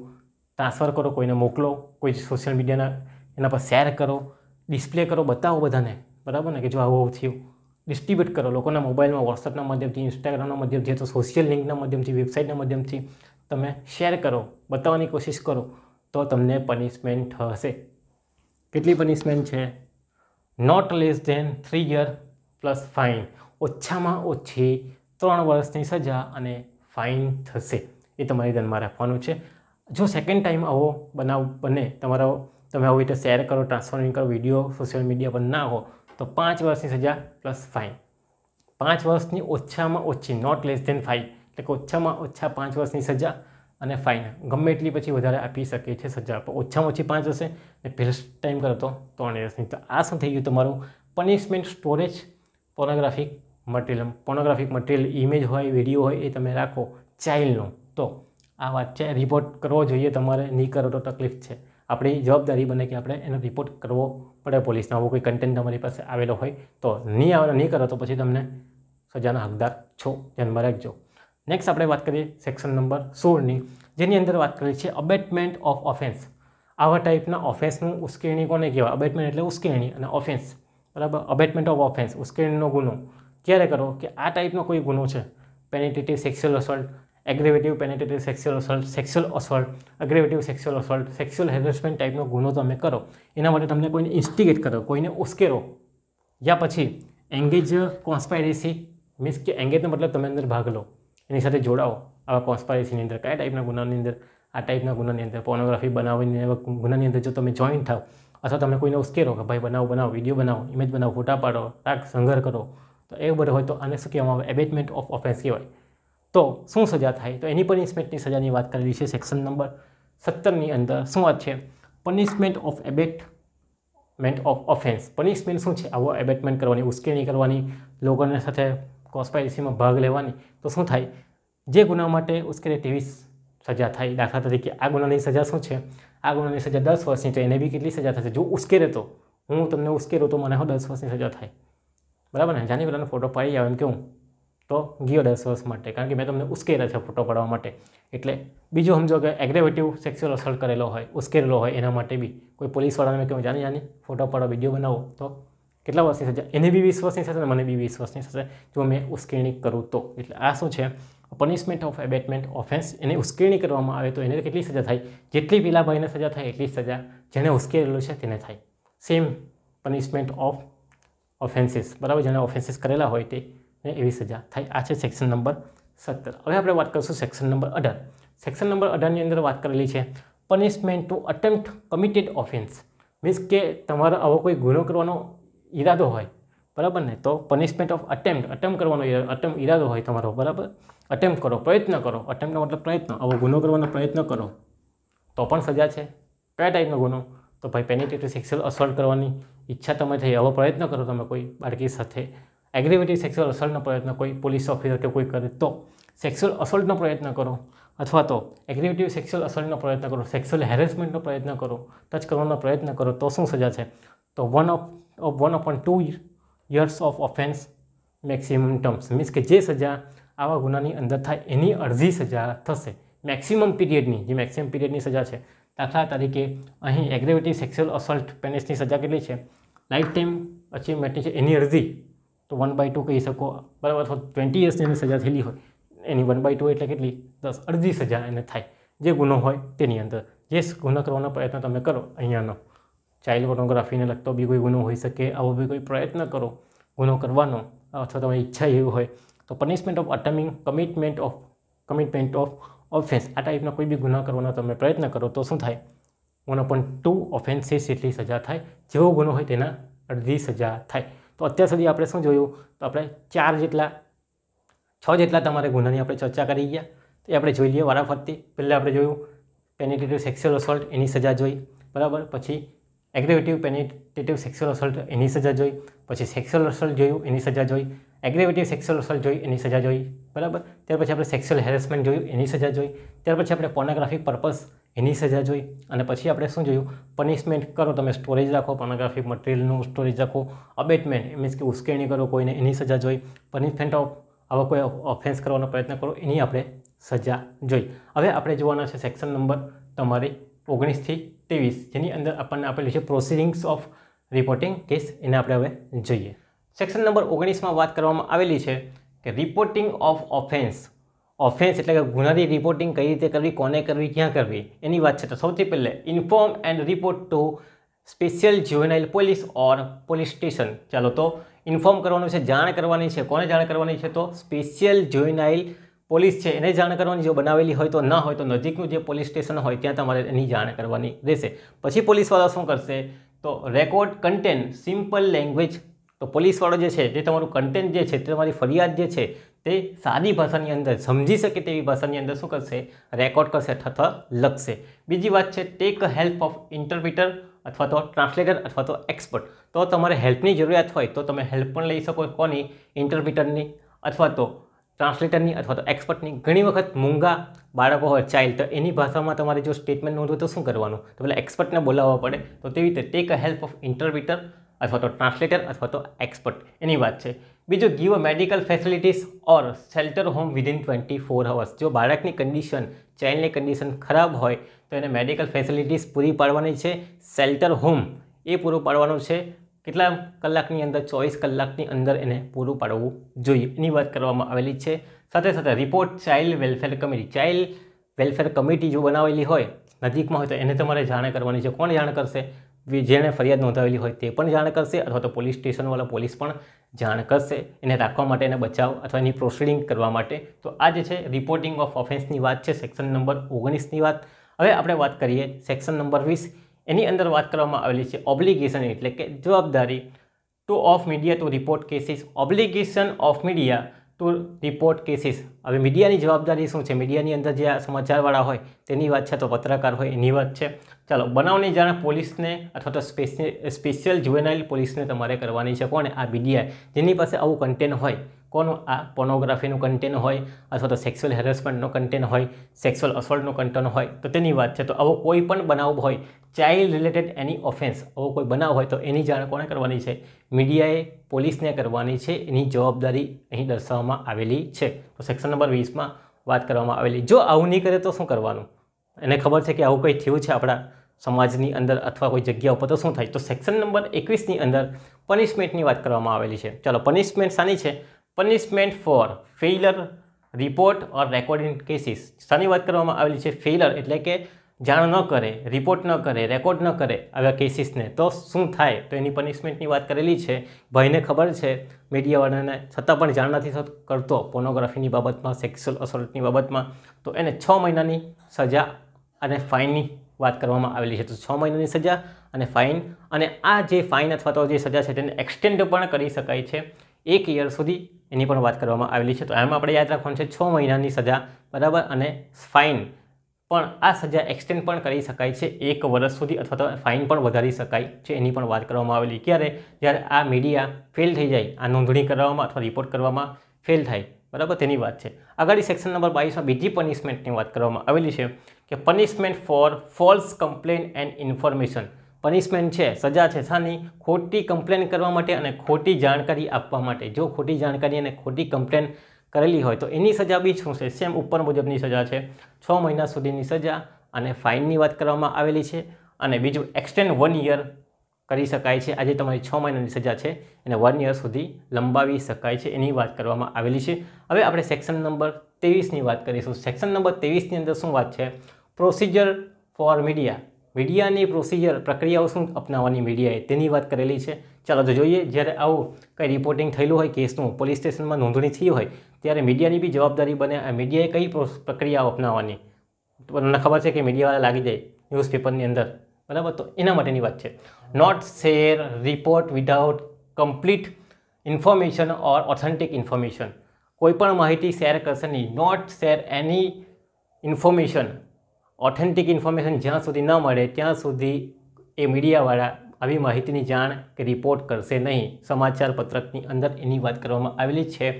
ટ્રાન્સફર કરો કોઈને મોકલો કોઈ સોશિયલ મીડિયાના એના પર શેર કરો ડિસ્પ્લે કરો બતાવો બધાને બરાબર ને કે જો આવું આવું થયું ડિસ્ટ્રીબ્યુટ કરો લોકોના મોબાઈલમાં વોટ્સઅપના માધ્યમથી ઇન્સ્ટાગ્રામના માધ્યમથી તો સોશિયલ લિંકના માધ્યમથી વેબસાઇટના માધ્યમથી તમે શેર કરો બતાવવાની કોશિશ કરો તો તમને પનિશમેન્ટ થશે કેટલી પનિશમેન્ટ છે not less than three year plus fine ઓછામાં ઓછી ત્રણ વર્ષની સજા અને ફાઇન થશે એ તમારે ધ્યાનમાં રાખવાનું છે જો સેકન્ડ ટાઈમ આવો બનાવ બને તમારો તમે આવી રીતે શેર કરો ટ્રાન્સફરિંગ કરો વિડીયો સોશિયલ મીડિયા પર ના હો તો પાંચ વર્ષની સજા પ્લસ ફાઇન પાંચ વર્ષની ઓછામાં ઓછી નોટ લેસ ધેન ફાઇવ એટલે કે ઓછામાં ઓછા પાંચ વર્ષની સજા અને ફાઇન ગમે એટલી પછી વધારે આપી શકે છે સજા ઓછામાં ઓછી પાંચ હશે ને ફર્સ્ટ ટાઈમ તો ત્રણ વર્ષની તો આ શું થઈ ગયું તમારું punishment storage pornographic material pornographic material image હોય વિડીયો હોય એ તમે રાખો ચાઇલ્ડનો તો આ વાત છે રિપોર્ટ કરવો જોઈએ તમારે નહીં કરો તો તકલીફ છે આપણી જવાબદારી બને કે આપણે એનો રિપોર્ટ કરવો પડે પોલીસને આવો કોઈ કન્ટેન્ટ તમારી પાસે આવેલો હોય તો નહીં આવે નહીં કરો તો પછી તમને સજાના હકદાર છો ધ્યાનમાં રાખજો નેક્સ્ટ આપણે વાત કરીએ સેક્શન નંબર સોળની જેની અંદર વાત કરી છે અબેટમેન્ટ ઓફ ઓફેન્સ આવા ટાઈપના ઓફેન્સનું ઉશ્કેરણી કોને કહેવાય અબેટમેન્ટ એટલે ઉશ્કેરણી અને ઓફેન્સ બરાબર અબેટમેન્ટ ઓફ ઓફેન્સ ઉશ્કેરણીનો ગુનો ક્યારે કરો કે આ ટાઈપનો કોઈ ગુનો છે penetrative sexual assault aggravative penetrative sexual assault sexual assault aggravative sexual assault sexual harassment ટાઈપનો ગુનો તમે કરો એના માટે તમને કોઈને ઇન્સ્ટિગેટ કરો કોઈને ઉશ્કેરો યા પછી એન્ગેજ કોન્સ્પાયરેસી મીન્સ કે એંગેજનો મતલબ તમે અંદર ભાગ લો એની સાથે જોડાઓ આવા કોન્સ્પાયરેસીની અંદર કયા ટાઈપના ગુનાની અંદર આ ટાઈપના ગુનાની અંદર પોર્નોગ્રાફી બનાવીને એવા ગુનાની અંદર જો તમે જોઈન થાવ અથવા તમે કોઈને ઉશ્કેરો કે ભાઈ બનાવો બનાવો વિડીયો બનાવો ઇમેજ બનાવો ફોટા પાડો ટાક સંઘર્ષ કરો તો એ બધું હોય તો આને શું કહેવામાં આવે એબેટમેન્ટ ઓફ ઓફેન્સ કહેવાય તો શું સજા થાય તો એની પનિશમેન્ટની સજાની વાત કરેલી છે સેક્શન નંબર સત્તરની અંદર શું વાત છે punishment of abetment of offence punishment શું છે આવો એબેટમેન્ટ કરવાની ઉશ્કેરણી કરવાની લોકોને સાથે કોસ્પાયસીમાં ભાગ લેવાની તો શું થાય જે ગુના માટે ઉશ્કેરે તેવી સજા થાય દાખલા તરીકે આ ગુનાની સજા શું છે આ ગુનાની સજા દસ વર્ષની તો એને બી કેટલી સજા થશે જો ઉશ્કેરે તો હું તમને ઉશ્કેરું તો મને દસ વર્ષની સજા થાય બરાબર ને જાની પેલાનો ફોટો પાડી આવે એમ કહું તો ગયો દસ વર્ષ માટે કારણ કે મેં તમને ઉશ્કેર્યા છે ફોટો પાડવા માટે એટલે બીજું સમજો કે એગ્રેવેટિવ સેક્સ્યુઅલ અસર કરેલો હોય ઉશ્કેરેલો હોય એના માટે બી કોઈ પોલીસવાળાને મેં જાની જાની ફોટો પાડો વિડીયો બનાવો તો કેટલા વર્ષની સજા એને બી વીસ વર્ષની થશે મને બી વીસ વર્ષની થશે જો મેં ઉશ્કેરણી કરું તો એટલે આ શું છે પનિશમેન્ટ ઓફ એબેટમેન્ટ ઓફેન્સ એને ઉશ્કેરણી કરવામાં આવે તો એને કેટલી સજા થાય જેટલી પેલા ભાઈને સજા થાય એટલી સજા જેણે ઉશ્કેરેલું છે તેને થાય સેમ પનિશમેન્ટ ઓફ ઓફેન્સીસ બરાબર જેણે ઓફેન્સીસ કરેલા હોય તે એવી સજા થાય આ છે સેક્શન નંબર સત્તર હવે આપણે વાત કરીશું સેક્શન નંબર અઢાર સેક્શન નંબર અઢારની અંદર વાત કરેલી છે punishment to attempt committed offence means કે તમારો આવો કોઈ ગુનો કરવાનો ઈરાદો હોય બરાબર ને તો પનિશમેન્ટ ઓફ અટેમ્પ્ટ અટેમ્પ કરવાનો અટેમ્પ ઈરાદો હોય તમારો બરાબર અટેમ્પ કરો પ્રયત્ન કરો અટેમ્પનો મતલબ પ્રયત્ન આવો ગુનો કરવાનો પ્રયત્ન કરો તો પણ સજા છે કયા ટાઈપનો ગુનો તો ભાઈ પેનિટેટિવ સેક્સ્યુઅલ અસોલ્ટ કરવાની ઈચ્છા તમે થઈ આવો પ્રયત્ન કરો તમે કોઈ બાળકી સાથે એગ્રેવેટિવ સેક્સ્યુઅલ અસોલ્ટનો પ્રયત્ન કોઈ પોલીસ ઓફિસર કે કોઈ કરે તો સેક્સ્યુઅલ અસોલ્ટનો પ્રયત્ન કરો અથવા તો એગ્રેવેટિવ સેક્સ્યુઅલ અસોલ્ટનો પ્રયત્ન કરો સેક્સ્યુઅલ હેરેસમેન્ટનો પ્રયત્ન કરો ટચ કરવાનો પ્રયત્ન કરો તો શું સજા છે તો one of of one upon two years of offence maximum terms means કે જે સજા આવા ગુનાની અંદર થાય એની અડધી સજા થશે મેક્સિમમ પીરિયડની જે મેક્સિમમ પીરિયડની સજા છે દાખલા તરીકે અહીં એગ્રેવિટી સેક્સ્યુઅલ અસલ્ટ પેનિસની સજા કેટલી છે લાઈફ ટાઈમ અચીવમેન્ટની છે એની અરજી તો વન બાય ટુ કહી શકો બરાબર અથવા ટ્વેન્ટી યર્સની એની સજા થયેલી હોય એની વન બાય ટુ એટલે કેટલી દસ અરજી સજા એને થાય જે ગુનો હોય તેની અંદર જે ગુનો કરવાનો પ્રયત્ન તમે કરો અહીંયાનો ચાઇલ્ડ ફોટોગ્રાફીને લગતો બી કોઈ ગુનો હોઈ શકે આવો બી કોઈ પ્રયત્ન કરો ગુનો કરવાનો અથવા તમારી ઈચ્છા એવી હોય તો punishment of attempting commitment of commitment of offence આ ટાઈપના કોઈ બી ગુના કરવાનો તમે પ્રયત્ન કરો તો શું થાય વન અપોન ટુ ઓફેન્સીસ જેટલી સજા થાય જેવો ગુનો હોય તેના અડધી સજા થાય તો અત્યાર સુધી આપણે શું જોયું તો આપણે ચાર જેટલા છ જેટલા તમારે ગુનાની આપણે ચર્ચા કરી ગયા તો એ આપણે જોઈ લઈએ વારાફરતી પહેલાં આપણે જોયું પેનિટેટિવ સેક્સ્યુઅલ અસોલ્ટ એની સજા જોઈ બરાબર પછી એગ્રેવેટિવ પેનિટેટિવ સેક્સ્યુઅલ અસોલ્ટ એની સજા જોઈ પછી સેક્સ્યુઅલ અસોલ્ટ જોયું એની સજા જોઈ એગ્રેવેટિવ સેક્સ્યુઅલ અસોલ્ટ જોઈ એની સજા જોઈ બરાબર ત્યાર પછી આપણે સેક્સ્યુઅલ હેરેસમેન્ટ જોયું એની સજા જોઈ ત્યાર પછી આપણે પોર્નોગ્રાફિક પર્પઝ એની સજા જોઈ અને પછી આપણે શું જોયું પનિશમેન્ટ કરો તમે સ્ટોરેજ રાખો પોર્નોગ્રાફિક મટીરિયલનું સ્ટોરેજ રાખો અબેટમેન્ટ મીન્સ કે ઉશ્કેરણી કરો કોઈને એની સજા જોઈ પનિશમેન્ટ ઓફ આવા કોઈ ઓફેન્સ કરવાનો પ્રયત્ન કરો એની આપણે સજા જોઈ હવે આપણે જોવાના છે સેક્શન નંબર તમારી ઓગણીસથી ત્રેવીસ જેની અંદર આપણને આપેલી છે પ્રોસિડિંગ્સ ઓફ રિપોર્ટિંગ કેસ એને આપણે હવે જોઈએ સેક્શન નંબર ઓગણીસમાં વાત કરવામાં આવેલી છે કે રિપોર્ટિંગ ઓફ ઓફેન્સ ઓફેન્સ એટલે કે ગુનાની રિપોર્ટિંગ કઈ રીતે કરવી કોને કરવી ક્યાં કરવી એની વાત છે તો સૌથી પહેલે inform and report to special juvenile police or police station ચાલો તો ઇન્ફોર્મ કરવાનું છે જાણ કરવાની છે કોને જાણ કરવાની છે તો સ્પેશિયલ જ્યુવેનાઇલ પોલીસ છે એને જાણ કરવાની જો બનાવેલી હોય તો ના હોય તો નજીકનું જે પોલીસ સ્ટેશન હોય ત્યાં તમારે એની જાણ કરવાની રહેશે પછી પોલીસવાળા શું કરશે તો રેકોર્ડ કન્ટેન સિમ્પલ લેંગ્વેજ તો પોલીસવાળો જે છે તે તમારું કન્ટેન્ટ જે છે તે તમારી ફરિયાદ જે છે તે સાદી ભાષાની અંદર સમજી શકે તેવી ભાષાની અંદર શું કરશે રેકોર્ડ કરશે અથવા લખશે બીજી વાત છે ટેક હેલ્પ ઓફ ઇન્ટરપ્રિટર અથવા તો ટ્રાન્સલેટર અથવા તો એક્સપર્ટ તો તમારે હેલ્પની જરૂરિયાત હોય તો તમે હેલ્પ પણ લઈ શકો કોની ઇન્ટરપ્રિટરની અથવા તો ટ્રાન્સલેટરની અથવા તો એક્સપર્ટની ઘણી વખત મૂંગા બાળકો હોય ચાઇલ્ડ તો એની ભાષામાં તમારે જો સ્ટેટમેન્ટ નોંધવું તો શું કરવાનું તો પહેલાં એક્સપર્ટને બોલાવવા પડે તો તેવી રીતે take a help of interpreter અથવા તો ટ્રાન્સલેટર અથવા તો એક્સપર્ટ એની વાત છે બીજું give medical facilities or shelter home within twenty four hours જો બાળકની કન્ડિશન ચાઇલ્ડની કન્ડિશન ખરાબ હોય તો એને મેડિકલ ફેસિલિટીઝ પૂરી પાડવાની છે શેલ્ટર હોમ એ પૂરું પાડવાનું છે કેટલા કલાકની અંદર ચોવીસ કલાકની અંદર એને પૂરું પાડવું જોઈએ એની વાત કરવામાં આવેલી છે સાથે સાથે report child welfare committee child welfare committee જો બનાવેલી હોય નજીકમાં હોય તો એને તમારે જાણ કરવાની છે કોણ જાણ કરશે જેણે ફરિયાદ નોંધાવેલી હોય તે પણ જાણ કરશે અથવા તો પોલીસ સ્ટેશનવાળા પોલીસ પણ જાણ કરશે એને રાખવા માટે એને બચાવ અથવા એની પ્રોસિડિંગ કરવા માટે તો આ જે છે રિપોર્ટિંગ ઓફ ઓફેન્સની વાત છે સેક્શન નંબર ઓગણીસની વાત હવે આપણે વાત કરીએ સેક્શન નંબર વીસ એની અંદર વાત કરવામાં આવેલી છે ઓબ્લિગેશન એટલે કે જવાબદારી to of media to report cases obligation of media to report cases હવે મીડિયાની જવાબદારી શું છે મીડિયાની અંદર જે સમાચારવાળા હોય તેની વાત છે તો પત્રકાર હોય એની વાત છે ચાલો બનાવની જાણ પોલીસને અથવા તો સ્પેશિયલ જુવેનાઇલ પોલીસને તમારે કરવાની છે કોણ આ બીડીઆઈ જેની પાસે આવું કન્ટેન્ટ હોય કોનું આ પોર્નોગ્રાફીનું કન્ટેન્ટ હોય અથવા તો સેક્સ્યુઅલ હેરેસમેન્ટનો કન્ટેન્ટ હોય સેક્સ્યુઅલ અસોલ્ટનું કન્ટેન હોય તો તેની વાત છે તો આવો કોઈ પણ બનાવ હોય ચાઇલ્ડ રિલેટેડ એની ઓફેન્સ આવો કોઈ બનાવ હોય તો એની જાણ કોણે કરવાની છે મીડિયાએ પોલીસને કરવાની છે એની જવાબદારી અહીં દર્શાવવામાં આવેલી છે તો સેક્શન નંબર વીસમાં વાત કરવામાં આવેલી જો આવું નહીં કરે તો શું કરવાનું એને ખબર છે કે આવું કંઈ થયું છે આપણા સમાજની અંદર અથવા કોઈ જગ્યા ઉપર તો શું થાય તો સેક્શન નંબર એકવીસની અંદર પનિશમેન્ટની વાત કરવામાં આવેલી છે ચાલો પનિશમેન્ટ શાની છે punishment for failure report or recording in cases શાની વાત કરવામાં આવેલી છે ફેઇલર એટલે કે જાણ ન કરે રિપોર્ટ ન કરે રેકોર્ડ ન કરે આવા કેસીસને તો શું થાય તો એની પનિશમેન્ટની વાત કરેલી છે ભયને ખબર છે મીડિયાવાળાને છતાં પણ જાણ નથી કરતો પોર્નોગ્રાફીની બાબતમાં સેક્સ્યુઅલ અસોલ્ટની બાબતમાં તો એને છ મહિનાની સજા અને ફાઇનની વાત કરવામાં આવેલી છે તો છ મહિનાની સજા અને ફાઇન અને આ જે ફાઇન અથવા તો જે સજા છે તેને એક્સટેન્ડ પણ કરી શકાય છે એક યર સુધી એની પણ વાત કરવામાં આવેલી છે તો એમાં આપણે યાદ રાખવાનું છે છ મહિનાની સજા બરાબર અને ફાઇન પણ આ સજા એક્સટેન્ડ પણ કરી શકાય છે એક વર્ષ સુધી અથવા તો ફાઇન પણ વધારી શકાય છે એની પણ વાત કરવામાં આવેલી ક્યારે જ્યારે આ મીડિયા ફેલ થઈ જાય આ નોંધણી કરવામાં અથવા રિપોર્ટ કરવામાં ફેલ થાય બરાબર તેની વાત છે આગળ સેક્શન નંબર બાવીસમાં બીજી પનિશમેન્ટની વાત કરવામાં આવેલી છે કે punishment for false complaint and information punishment છે સજા છે શાની ખોટી કમ્પ્લેન કરવા માટે અને ખોટી જાણકારી આપવા માટે જો ખોટી જાણકારી અને ખોટી કમ્પ્લેન કરેલી હોય તો એની સજા બી શું છે સેમ ઉપર મુજબની સજા છે છ મહિના સુધીની સજા અને ફાઇનની વાત કરવામાં આવેલી છે અને બીજું એક્સટેન્ડ વન યર કરી શકાય છે આજે તમારી છ મહિનાની સજા છે એને વન યર સુધી લંબાવી શકાય છે એની વાત કરવામાં આવેલી છે હવે આપણે સેક્શન નંબર તેવીસની વાત કરીશું સેક્શન નંબર તેવીસની અંદર શું વાત છે પ્રોસિજર ફોર મીડિયા મીડિયાની પ્રોસિજર પ્રક્રિયાઓ શું અપનાવવાની મીડિયાએ તેની વાત કરેલી છે ચાલો તો જોઈએ જ્યારે આવું કંઈ રિપોર્ટિંગ થયેલું હોય કેસનું પોલીસ સ્ટેશનમાં નોંધણી થઈ હોય ત્યારે મીડિયાની બી જવાબદારી બને આ મીડિયાએ કઈ પ્રક્રિયાઓ અપનાવવાની તમને ખબર છે કે મીડિયાવાળા લાગી જાય ન્યૂઝપેપરની અંદર બરાબર તો એના માટેની વાત છે not share report without complete information or authentic information કોઈપણ માહિતી શેર કરશે નહીં નોટ શેર એની ઇન્ફોર્મેશન ઓથેન્ટિક ઇન્ફોર્મેશન જ્યાં સુધી ન મળે ત્યાં સુધી એ મીડિયાવાળા આવી માહિતીની જાણ કે રિપોર્ટ કરશે નહીં સમાચાર પત્રકની અંદર એની વાત કરવામાં આવેલી છે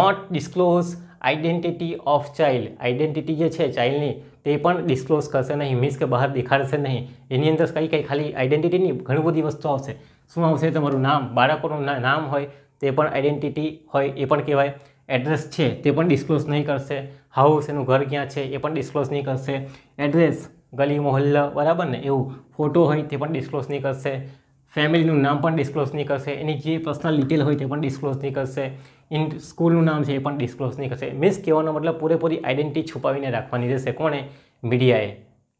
not disclose identity of child identity જે છે ચાઇલ્ડની તે પણ ડિસ્ક્લોઝ કરશે નહીં મીન્સ કે બહાર દેખાડશે નહીં એની અંદર કંઈ કઈ ખાલી આઇડેન્ટિટીની ઘણી બધી વસ્તુ આવશે શું આવશે તમારું નામ બાળકોનું નામ હોય તે પણ આઈડેન્ટિટી હોય એ પણ કહેવાય એડ્રેસ છે તે પણ ડિસ્ક્લોઝ નહીં કરશે હાઉસ એનું ઘર ક્યાં છે એ પણ ડિસ્ક્લોઝ નહીં કરશે એડ્રેસ ગલી મોહલ્લા બરાબર ને એવું ફોટો હોય તે પણ ડિસ્ક્લોઝ નહીં કરશે ફેમિલીનું નામ પણ ડિસ્ક્લોઝ નહીં કરશે એની જે પર્સનલ ડિટેલ હોય તે પણ ડિસ્ક્લોઝ નહીં કરશે ઇન સ્કૂલનું નામ છે એ પણ ડિસ્ક્લોઝ નહીં કરશે મીન્સ કહેવાનો મતલબ પૂરેપૂરી આઈડેન્ટિટી છુપાવીને રાખવાની રહેશે કોણે મીડિયાએ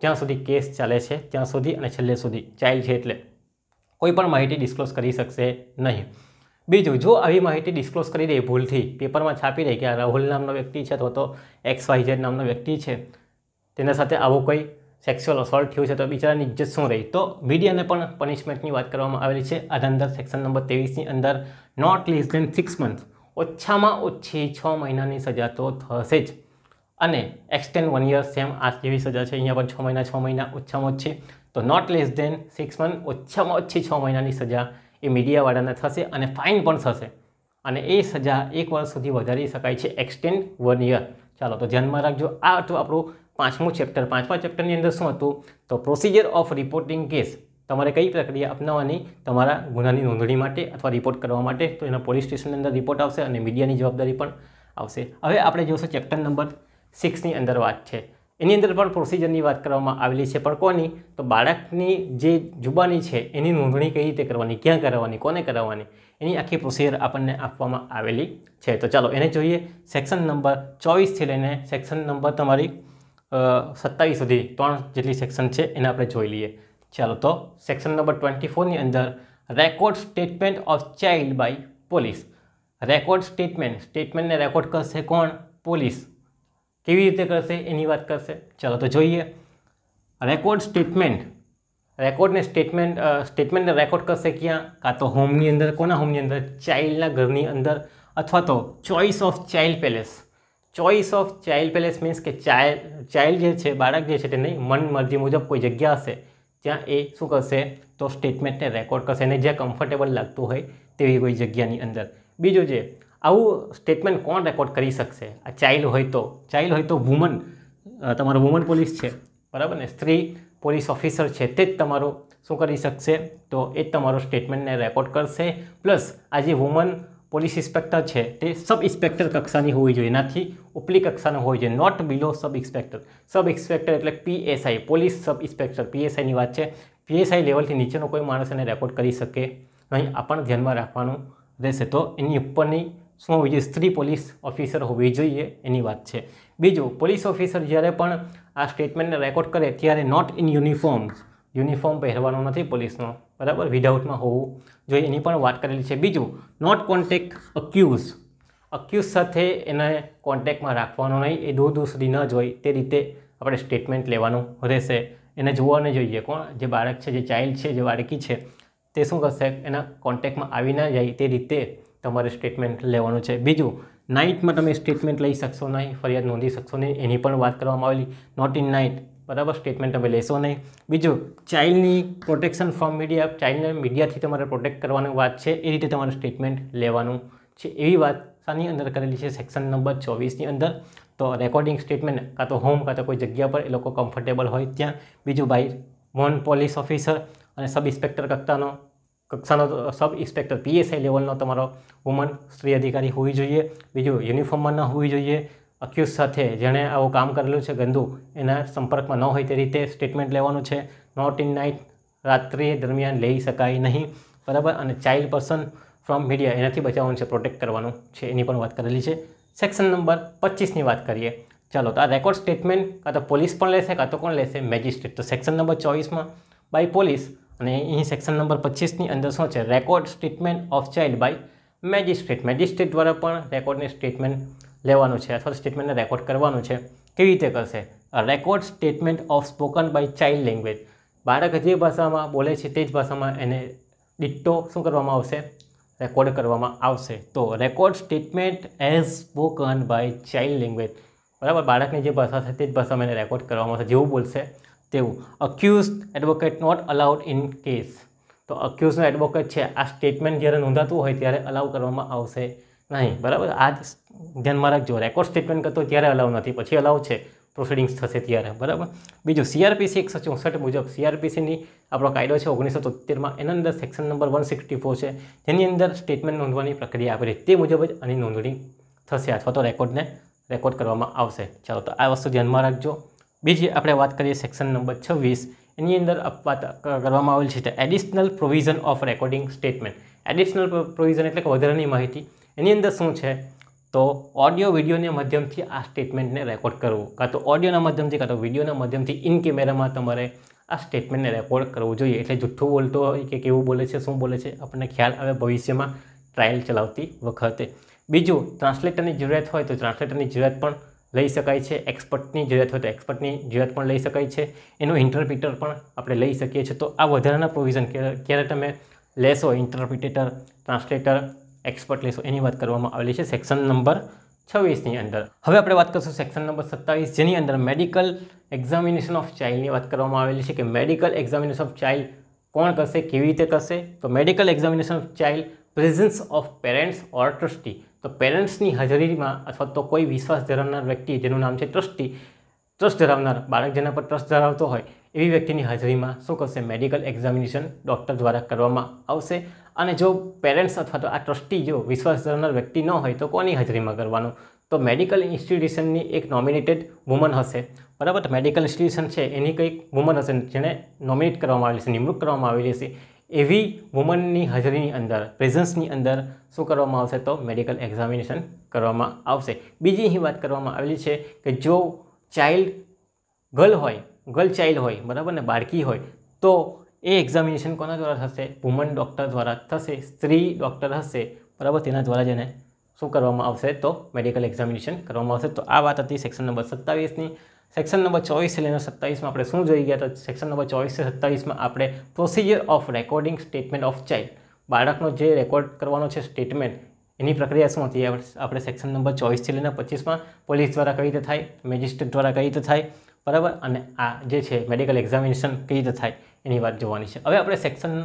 જ્યાં સુધી કેસ ચાલે છે ત્યાં સુધી અને છેલ્લે સુધી ચાઇલ્ડ છે એટલે કોઈ પણ માહિતી ડિસ્ક્લોઝ કરી શકશે નહીં બીજું જો આવી માહિતી ડિસ્ક્લોઝ કરી દે ભૂલથી પેપરમાં છાપી દે કે આ રાહુલ નામનો વ્યક્તિ છે અથવા તો એક્સ વાય ઝેડ નામનો વ્યક્તિ છે તેના સાથે આવો કોઈ સેક્સ્યુઅલ અસોલ્ટ થયું છે તો બિચારાની ઇજ્જત શું રહી તો મીડિયાને પણ પનિશમેન્ટની વાત કરવામાં આવેલી છે આના અંદર સેક્શન નંબર ત્રેવીસની અંદર not less than six month ઓછામાં ઓછી છ મહિનાની સજા તો થશે જ અને એક્સટેન્ડ વન યર સેમ આ જેવી સજા છે અહીંયા પણ છ મહિના છ મહિના ઓછામાં ઓછી તો not less than six month ઓછામાં ઓછી છ મહિનાની સજા એ મીડિયાવાળાને થશે અને ફાઇન પણ થશે અને એ સજા એક વર્ષ સુધી વધારી શકાય છે એક્સટેન્ડ વન યર ચાલો તો ધ્યાનમાં રાખજો આ હતું આપણું પાંચમું ચેપ્ટર પાંચમા ચેપ્ટરની અંદર શું હતું તો પ્રોસિજર ઓફ રિપોર્ટિંગ કેસ તમારે કઈ પ્રક્રિયા અપનાવવાની તમારા ગુનાની નોંધણી માટે અથવા રિપોર્ટ કરવા માટે તો એના પોલીસ સ્ટેશનની અંદર રિપોર્ટ આવશે અને મીડિયાની જવાબદારી પણ આવશે હવે આપણે જોશું ચેપ્ટર નંબર સિક્સની અંદર વાત છે એની અંદર પણ પ્રોસિજરની વાત કરવામાં આવેલી છે પણ કોની તો બાળકની જે જુબાની છે એની નોંધણી કઈ રીતે કરવાની ક્યાં કરવાની કોને કરાવવાની એની આખી પ્રોસિજર આપણને આપવામાં આવેલી છે તો ચાલો એને જોઈએ સેક્શન નંબર ચોવીસથી લઈને સેક્શન નંબર તમારી સત્તાવીસ સુધી ત્રણ જેટલી સેક્શન છે એને આપણે જોઈ લઈએ ચાલો તો સેક્શન નંબર ટ્વેન્ટી ફોરની અંદર record statement of child by police record statement સ્ટેટમેન્ટને રેકોર્ડ કરશે કોણ પોલીસ કેવી રીતે કરશે એની વાત કરશે ચાલો તો જોઈએ રેકોર્ડ સ્ટેટમેન્ટ રેકોર્ડને સ્ટેટમેન્ટ સ્ટેટમેન્ટને રેકોર્ડ કરશે ક્યાં કાં તો હોમની અંદર કોના હોમની અંદર ચાઇલ્ડના ઘરની અંદર અથવા તો choice of child place choice of child place means કે ચાઇલ્ડ ચાઇલ્ડ જે છે બાળક જે છે તેને મન મરજી મુજબ કોઈ જગ્યા હશે ત્યાં એ શું કરશે તો સ્ટેટમેન્ટને રેકોર્ડ કરશે અને જ્યાં કમ્ફર્ટેબલ લાગતું હોય તેવી કોઈ જગ્યાની અંદર બીજું જે આવું સ્ટેટમેન્ટ કોણ રેકોર્ડ કરી શકશે આ ચાઇલ્ડ હોય તો ચાઇલ્ડ હોય તો વુમન તમારો વુમન પોલીસ છે બરાબર ને સ્ત્રી પોલીસ ઓફિસર છે તે જ તમારો શું કરી શકશે તો એ જ તમારો સ્ટેટમેન્ટને રેકોર્ડ કરશે પ્લસ આ જે વુમન પોલીસ ઇન્સ્પેક્ટર છે તે સબ ઇન્સ્પેક્ટર કક્ષાની હોવી જોઈએ એનાથી ઉપલી કક્ષાનો હોવી જોઈએ not below sub inspector sub inspector એટલે પીએસઆઈ પોલીસ સબ ઇન્સ્પેક્ટર પીએસઆઈની વાત છે પીએસઆઈ લેવલથી નીચેનો કોઈ માણસ એને રેકોર્ડ કરી શકે નહીં આ પણ ધ્યાનમાં રાખવાનું રહેશે તો એની ઉપરની શું હોવી જોઈએ સ્ત્રી પોલીસ ઓફિસર હોવી જોઈએ એની વાત છે બીજું પોલીસ ઓફિસર જ્યારે પણ આ સ્ટેટમેન્ટને રેકોર્ડ કરે ત્યારે નોટ ઇન યુનિફોર્મ્સ યુનિફોર્મ પહેરવાનો નથી પોલીસનો બરાબર વિધાઉટમાં હોવું જોઈએ એની પણ વાત કરેલી છે બીજું નોટ કોન્ટેક અક્યુઝ અક્યુઝ સાથે એને કોન્ટેકમાં રાખવાનો નહીં એ દૂર દૂર સુધી ન જોઈ તે રીતે આપણે સ્ટેટમેન્ટ લેવાનું રહેશે એને જોવાને જોઈએ કોણ જે બાળક છે જે ચાઇલ્ડ છે જે બાળકી છે તે શું કરશે એના કોન્ટેકમાં આવી ના જાય તે રીતે તમારે સ્ટેટમેન્ટ લેવાનું છે બીજું નાઇટમાં તમે સ્ટેટમેન્ટ લઈ શકશો નહીં ફરિયાદ નોંધી શકશો નહીં એની પણ વાત કરવામાં આવેલી નોટ ઇન નાઇટ બરાબર સ્ટેટમેન્ટ તમે લેશો નહીં બીજું ચાઇલ્ડની પ્રોટેક્શન ફ્રોમ મીડિયા ચાઇલ્ડને મીડિયાથી તમારે પ્રોટેક્ટ કરવાની વાત છે એ રીતે તમારે સ્ટેટમેન્ટ લેવાનું છે એવી વાત શાની અંદર કરેલી છે સેક્શન નંબર ચોવીસની અંદર તો રેકોર્ડિંગ સ્ટેટમેન્ટ કાં તો હોમ કાં તો કોઈ જગ્યા પર એ લોકો કમ્ફર્ટેબલ હોય ત્યાં બીજું ભાઈ વન પોલીસ ઓફિસર અને સબ ઇન્સ્પેક્ટર કક્ષાનો કક્ષાનો સબ ઇન્સ્પેક્ટર પીએસઆઈ લેવલનો તમારો વુમન સ્ત્રી અધિકારી હોવી જોઈએ બીજું યુનિફોર્મમાં ન હોવી જોઈએ અક્યુઝ સાથે જેણે આવું કામ કરેલું છે ગંદુ એના સંપર્કમાં ન હોય તે રીતે સ્ટેટમેન્ટ લેવાનું છે નોટ ઇન નાઇટ રાત્રિ દરમિયાન લઈ શકાય નહીં બરાબર અને ચાઇલ્ડ પર્સન ફ્રોમ મીડિયા એનાથી બચાવવાનું છે પ્રોટેક્ટ કરવાનું છે એની પણ વાત કરેલી છે સેક્શન નંબર પચીસની વાત કરીએ ચાલો તો આ રેકોર્ડ સ્ટેટમેન્ટ કાં તો પોલીસ પણ લેશે કાં તો કોણ લેશે મેજિસ્ટ્રેટ તો સેક્શન નંબર ચોવીસમાં બાય પોલીસ અને અહીં સેક્શન નંબર પચીસની અંદર શું છે record statement of child by magistrate magistrate દ્વારા પણ રેકોર્ડની સ્ટેટમેન્ટ લેવાનું છે અથવા સ્ટેટમેન્ટને રેકોર્ડ કરવાનું છે કેવી રીતે કરશે record statement of spoken by child language બાળક જે ભાષામાં બોલે છે તે જ ભાષામાં એને ડિટ્ટો શું કરવામાં આવશે રેકોર્ડ કરવામાં આવશે તો record statement as spoken by child language બરાબર બાળકની જે ભાષા છે તે જ ભાષામાં એને રેકોર્ડ કરવામાં આવશે જેવું બોલશે તેવું accused advocate not allowed in case તો અક્યુઝનો એડવોકેટ છે આ સ્ટેટમેન્ટ જ્યારે નોંધાતું હોય ત્યારે અલાઉ કરવામાં આવશે નહીં બરાબર આ ધ્યાનમાં રાખજો રેકોર્ડ સ્ટેટમેન્ટ કરતો ત્યારે અલાવ નથી પછી અલાવ છે પ્રોસિડિંગ્સ થશે ત્યારે બરાબર બીજું સીઆરપીસી એકસો ચોસઠ મુજબ સીઆરપીસીની આપણો કાયદો છે ઓગણીસો તોતેરમાં એના અંદર section number one sixty four છે જેની અંદર સ્ટેટમેન્ટ નોંધવાની પ્રક્રિયા આપેલી તે મુજબ જ આની નોંધણી થશે અથવા તો રેકોર્ડને રેકોર્ડ કરવામાં આવશે ચાલો તો આ વસ્તુ ધ્યાનમાં રાખજો બીજી આપણે વાત કરીએ સેક્શન નંબર છવ્વીસ એની અંદર વાત કરવામાં આવેલ છે additional provision of recording statement additional provision એટલે કે વધારાની માહિતી એની અંદર શું છે તો ઓડિયો વિડીયોના માધ્યમથી આ સ્ટેટમેન્ટને રેકોર્ડ કરવું કાં તો ઓડિયોના માધ્યમથી કાં તો વિડીયોના માધ્યમથી ઇન કેમેરામાં તમારે આ સ્ટેટમેન્ટને રેકોર્ડ કરવું જોઈએ એટલે જુઠ્ઠું બોલતો હોય કે કેવું બોલે છે શું બોલે છે આપણને ખ્યાલ આવે ભવિષ્યમાં ટ્રાયલ ચલાવતી વખતે બીજું ટ્રાન્સલેટરની જરૂરિયાત હોય તો ટ્રાન્સલેટરની જરૂરિયાત પણ લઈ શકાય છે એક્સપર્ટની જરૂરિયાત હોય તો એક્સપર્ટની જરૂરિયાત પણ લઈ શકાય છે એનું ઇન્ટરપ્રિટર પણ આપણે લઈ શકીએ છીએ તો આ વધારાના પ્રોવિઝન ક્યારે તમે લેશો ઇન્ટરપ્રિટેટર ટ્રાન્સલેટર એક્સપર્ટ લેશો એની વાત કરવામાં આવેલી છે સેક્શન નંબર છવ્વીસની અંદર હવે આપણે વાત કરીશું સેક્શન નંબર સત્તાવીસ જેની અંદર મેડિકલ એક્ઝામિનેશન ઓફ ચાઇલ્ડની વાત કરવામાં આવેલી છે કે મેડિકલ એક્ઝામિનેશન ઓફ ચાઇલ્ડ કોણ કરશે કેવી રીતે કરશે તો medical examination of child presence of parents or trustee તો પેરેન્ટ્સની હાજરીમાં અથવા તો કોઈ વિશ્વાસ ધરાવનાર વ્યક્તિ જેનું નામ છે ટ્રસ્ટી ટ્રસ્ટ ધરાવનાર બાળક જેના પર ટ્રસ્ટ ધરાવતો હોય એવી વ્યક્તિની હાજરીમાં શું કરશે મેડિકલ એક્ઝામિનેશન ડૉક્ટર દ્વારા કરવામાં આવશે અને જો પેરેન્ટ્સ અથવા તો આ ટ્રસ્ટી જો વિશ્વાસ ધરનાર વ્યક્તિ ન હોય તો કોની હાજરીમાં કરવાનું તો મેડિકલ ઇન્સ્ટિટ્યુશનની એક નોમિનેટેડ વુમન હશે બરાબર મેડિકલ ઇન્સ્ટિટ્યુશન છે એની કંઈક વુમન હશે જેણે નોમિનેટ કરવામાં આવેલી છે નિમણૂક કરવામાં આવેલી છે એવી વુમનની હાજરીની અંદર પ્રેઝન્સની અંદર શું કરવામાં આવશે તો મેડિકલ એક્ઝામિનેશન કરવામાં આવશે બીજી અહીં વાત કરવામાં આવેલી છે કે જો ચાઇલ્ડ ગર્લ હોય ગર્લ ચાઇલ્ડ હોય બરાબર ને બાળકી હોય તો એ એક્ઝામિનેશન કોના દ્વારા થશે વુમન ડૉક્ટર દ્વારા થશે સ્ત્રી ડૉક્ટર હશે બરાબર તેના દ્વારા જ એને શું કરવામાં આવશે તો મેડિકલ એક્ઝામિનેશન કરવામાં આવશે તો આ વાત હતી સેક્શન નંબર સત્તાવીસની સેક્શન નંબર ચોવીસથી લઈને સત્તાવીસમાં આપણે શું જોઈ ગયા તો સેક્શન નંબર ચોવીસ સત્તાવીસમાં આપણે procedure of recording statement of child બાળકનો જે રેકોર્ડ કરવાનો છે સ્ટેટમેન્ટ એની પ્રક્રિયા શું હતી આપણે સેક્શન નંબર ચોવીસથી લઈને પચીસમાં પોલીસ દ્વારા કઈ રીતે થાય મેજિસ્ટ્રેટ દ્વારા કઈ રીતે થાય બરાબર અને આ જે છે મેડિકલ એક્ઝામિનેશન કઈ રીતે થાય એની વાત જોવાની છે હવે આપણે સેક્શન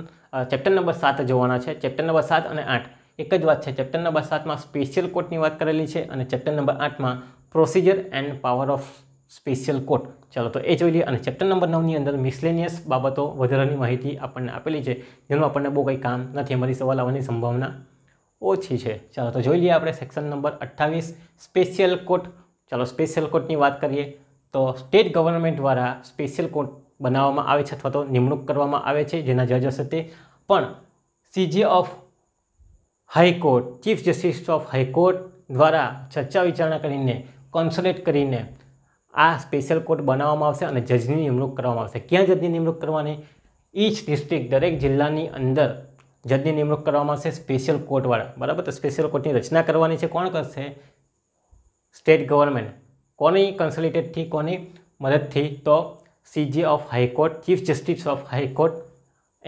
ચેપ્ટર નંબર સાત જોવાના છે ચેપ્ટર નંબર સાત અને આઠ એક જ વાત છે ચેપ્ટર નંબર સાતમાં સ્પેશિયલ કોર્ટની વાત કરેલી છે અને ચેપ્ટર નંબર આઠમાં procedure and power of special court ચલો તો એ જોઈ લઈએ અને ચેપ્ટર નંબર નવની અંદર મિસલેનિયસ બાબતો વધારાની માહિતી આપણને આપેલી છે જેનું આપણને બહુ કંઈ કામ નથી અમારી સવાલ આવવાની સંભાવના ઓછી છે ચાલો તો જોઈ લઈએ આપણે સેક્શન નંબર અઠ્ઠાવીસ સ્પેશિયલ કોર્ટ ચાલો સ્પેશિયલ કોર્ટની વાત કરીએ તો સ્ટેટ ગવર્મેન્ટ દ્વારા સ્પેશિયલ કોર્ટ બનાવવામાં આવે છે અથવા તો નિમણૂક કરવામાં આવે છે જેના જજ હશે તે પણ CJ of high court chief justice of high court દ્વારા ચર્ચા વિચારણા કરીને કોન્સોલેટ કરીને આ સ્પેશિયલ કોર્ટ બનાવવામાં આવશે અને જજની નિમણૂક કરવામાં આવશે ક્યાં જજની નિમણૂક કરવાની ઈચ ડિસ્ટ્રિક્ટ દરેક જિલ્લાની અંદર જજની નિમણૂક કરવામાં આવશે સ્પેશિયલ કોર્ટવાળા બરાબર તો સ્પેશિયલ કોર્ટની રચના કરવાની છે કોણ કરશે સ્ટેટ ગવર્મેન્ટ કોની કન્સલ્ટેટથી કોની મદદથી તો CJ of high court chief justice of high court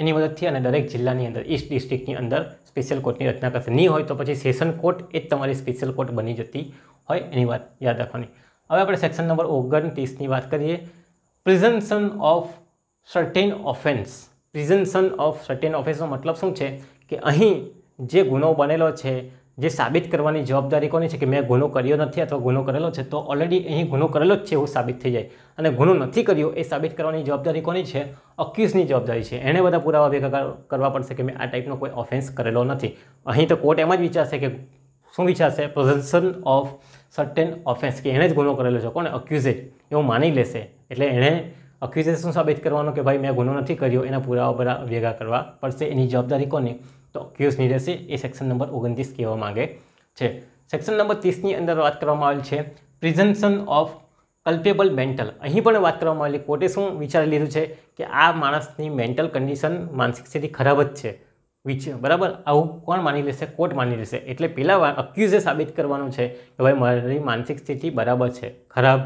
એની મદદથી અને દરેક જિલ્લાની અંદર ઈસ્ટ ડિસ્ટ્રિક્ટની અંદર સ્પેશિયલ કોર્ટની રચના કરશે નહીં હોય તો પછી સેશન કોર્ટ એ જ તમારી સ્પેશિયલ કોર્ટ બની જતી હોય એની વાત યાદ રાખવાની હવે આપણે સેક્શન નંબર ઓગણત્રીસની વાત કરીએ presumption of certain offence presumption of certain ઓફેન્સનો મતલબ શું છે કે અહીં જે ગુનો બનેલો છે જે સાબિત કરવાની જવાબદારી કોની છે કે મેં ગુનો કર્યો નથી અથવા ગુનો કરેલો છે તો ઓલરેડી અહીં ગુનો કરેલો જ છે એવું સાબિત થઈ જાય અને ગુનો નથી કર્યો એ સાબિત કરવાની જવાબદારી કોની છે અક્યુઝની જવાબદારી છે એણે બધા પુરાવા ભેગા કરવા પડશે કે મેં આ ટાઈપનો કોઈ ઓફેન્સ કરેલો નથી અહીં તો કોર્ટ એમ જ વિચારશે કે શું વિચારશે પોઝેશન ઓફ સર્ટેન ઓફેન્સ કે એણે જ ગુનો કરેલો છે કોને અક્યુઝેજ એવું માની લેશે એટલે એણે શું સાબિત કરવાનો કે ભાઈ મેં ગુનો નથી કર્યો એના પુરાવા ભેગા કરવા પડશે એની જવાબદારી કોની તો ક્યુઝની રહેશે એ સેક્શન નંબર ઓગણત્રીસ કહેવા માગે છે સેક્શન નંબર ત્રીસની અંદર વાત કરવામાં આવેલ છે પ્રિઝમ્પશન ઓફ કલ્પેબલ મેન્ટલ અહીં પણ વાત કરવામાં આવેલી કોર્ટે શું વિચારી લીધું છે કે આ માણસની મેન્ટલ કન્ડિશન માનસિક સ્થિતિ ખરાબ જ છે વિચ બરાબર આવું કોણ માની લેશે કોર્ટ માની લેશે એટલે પહેલાં વાર અક્યુઝે સાબિત કરવાનું છે કે ભાઈ મારી માનસિક સ્થિતિ બરાબર છે ખરાબ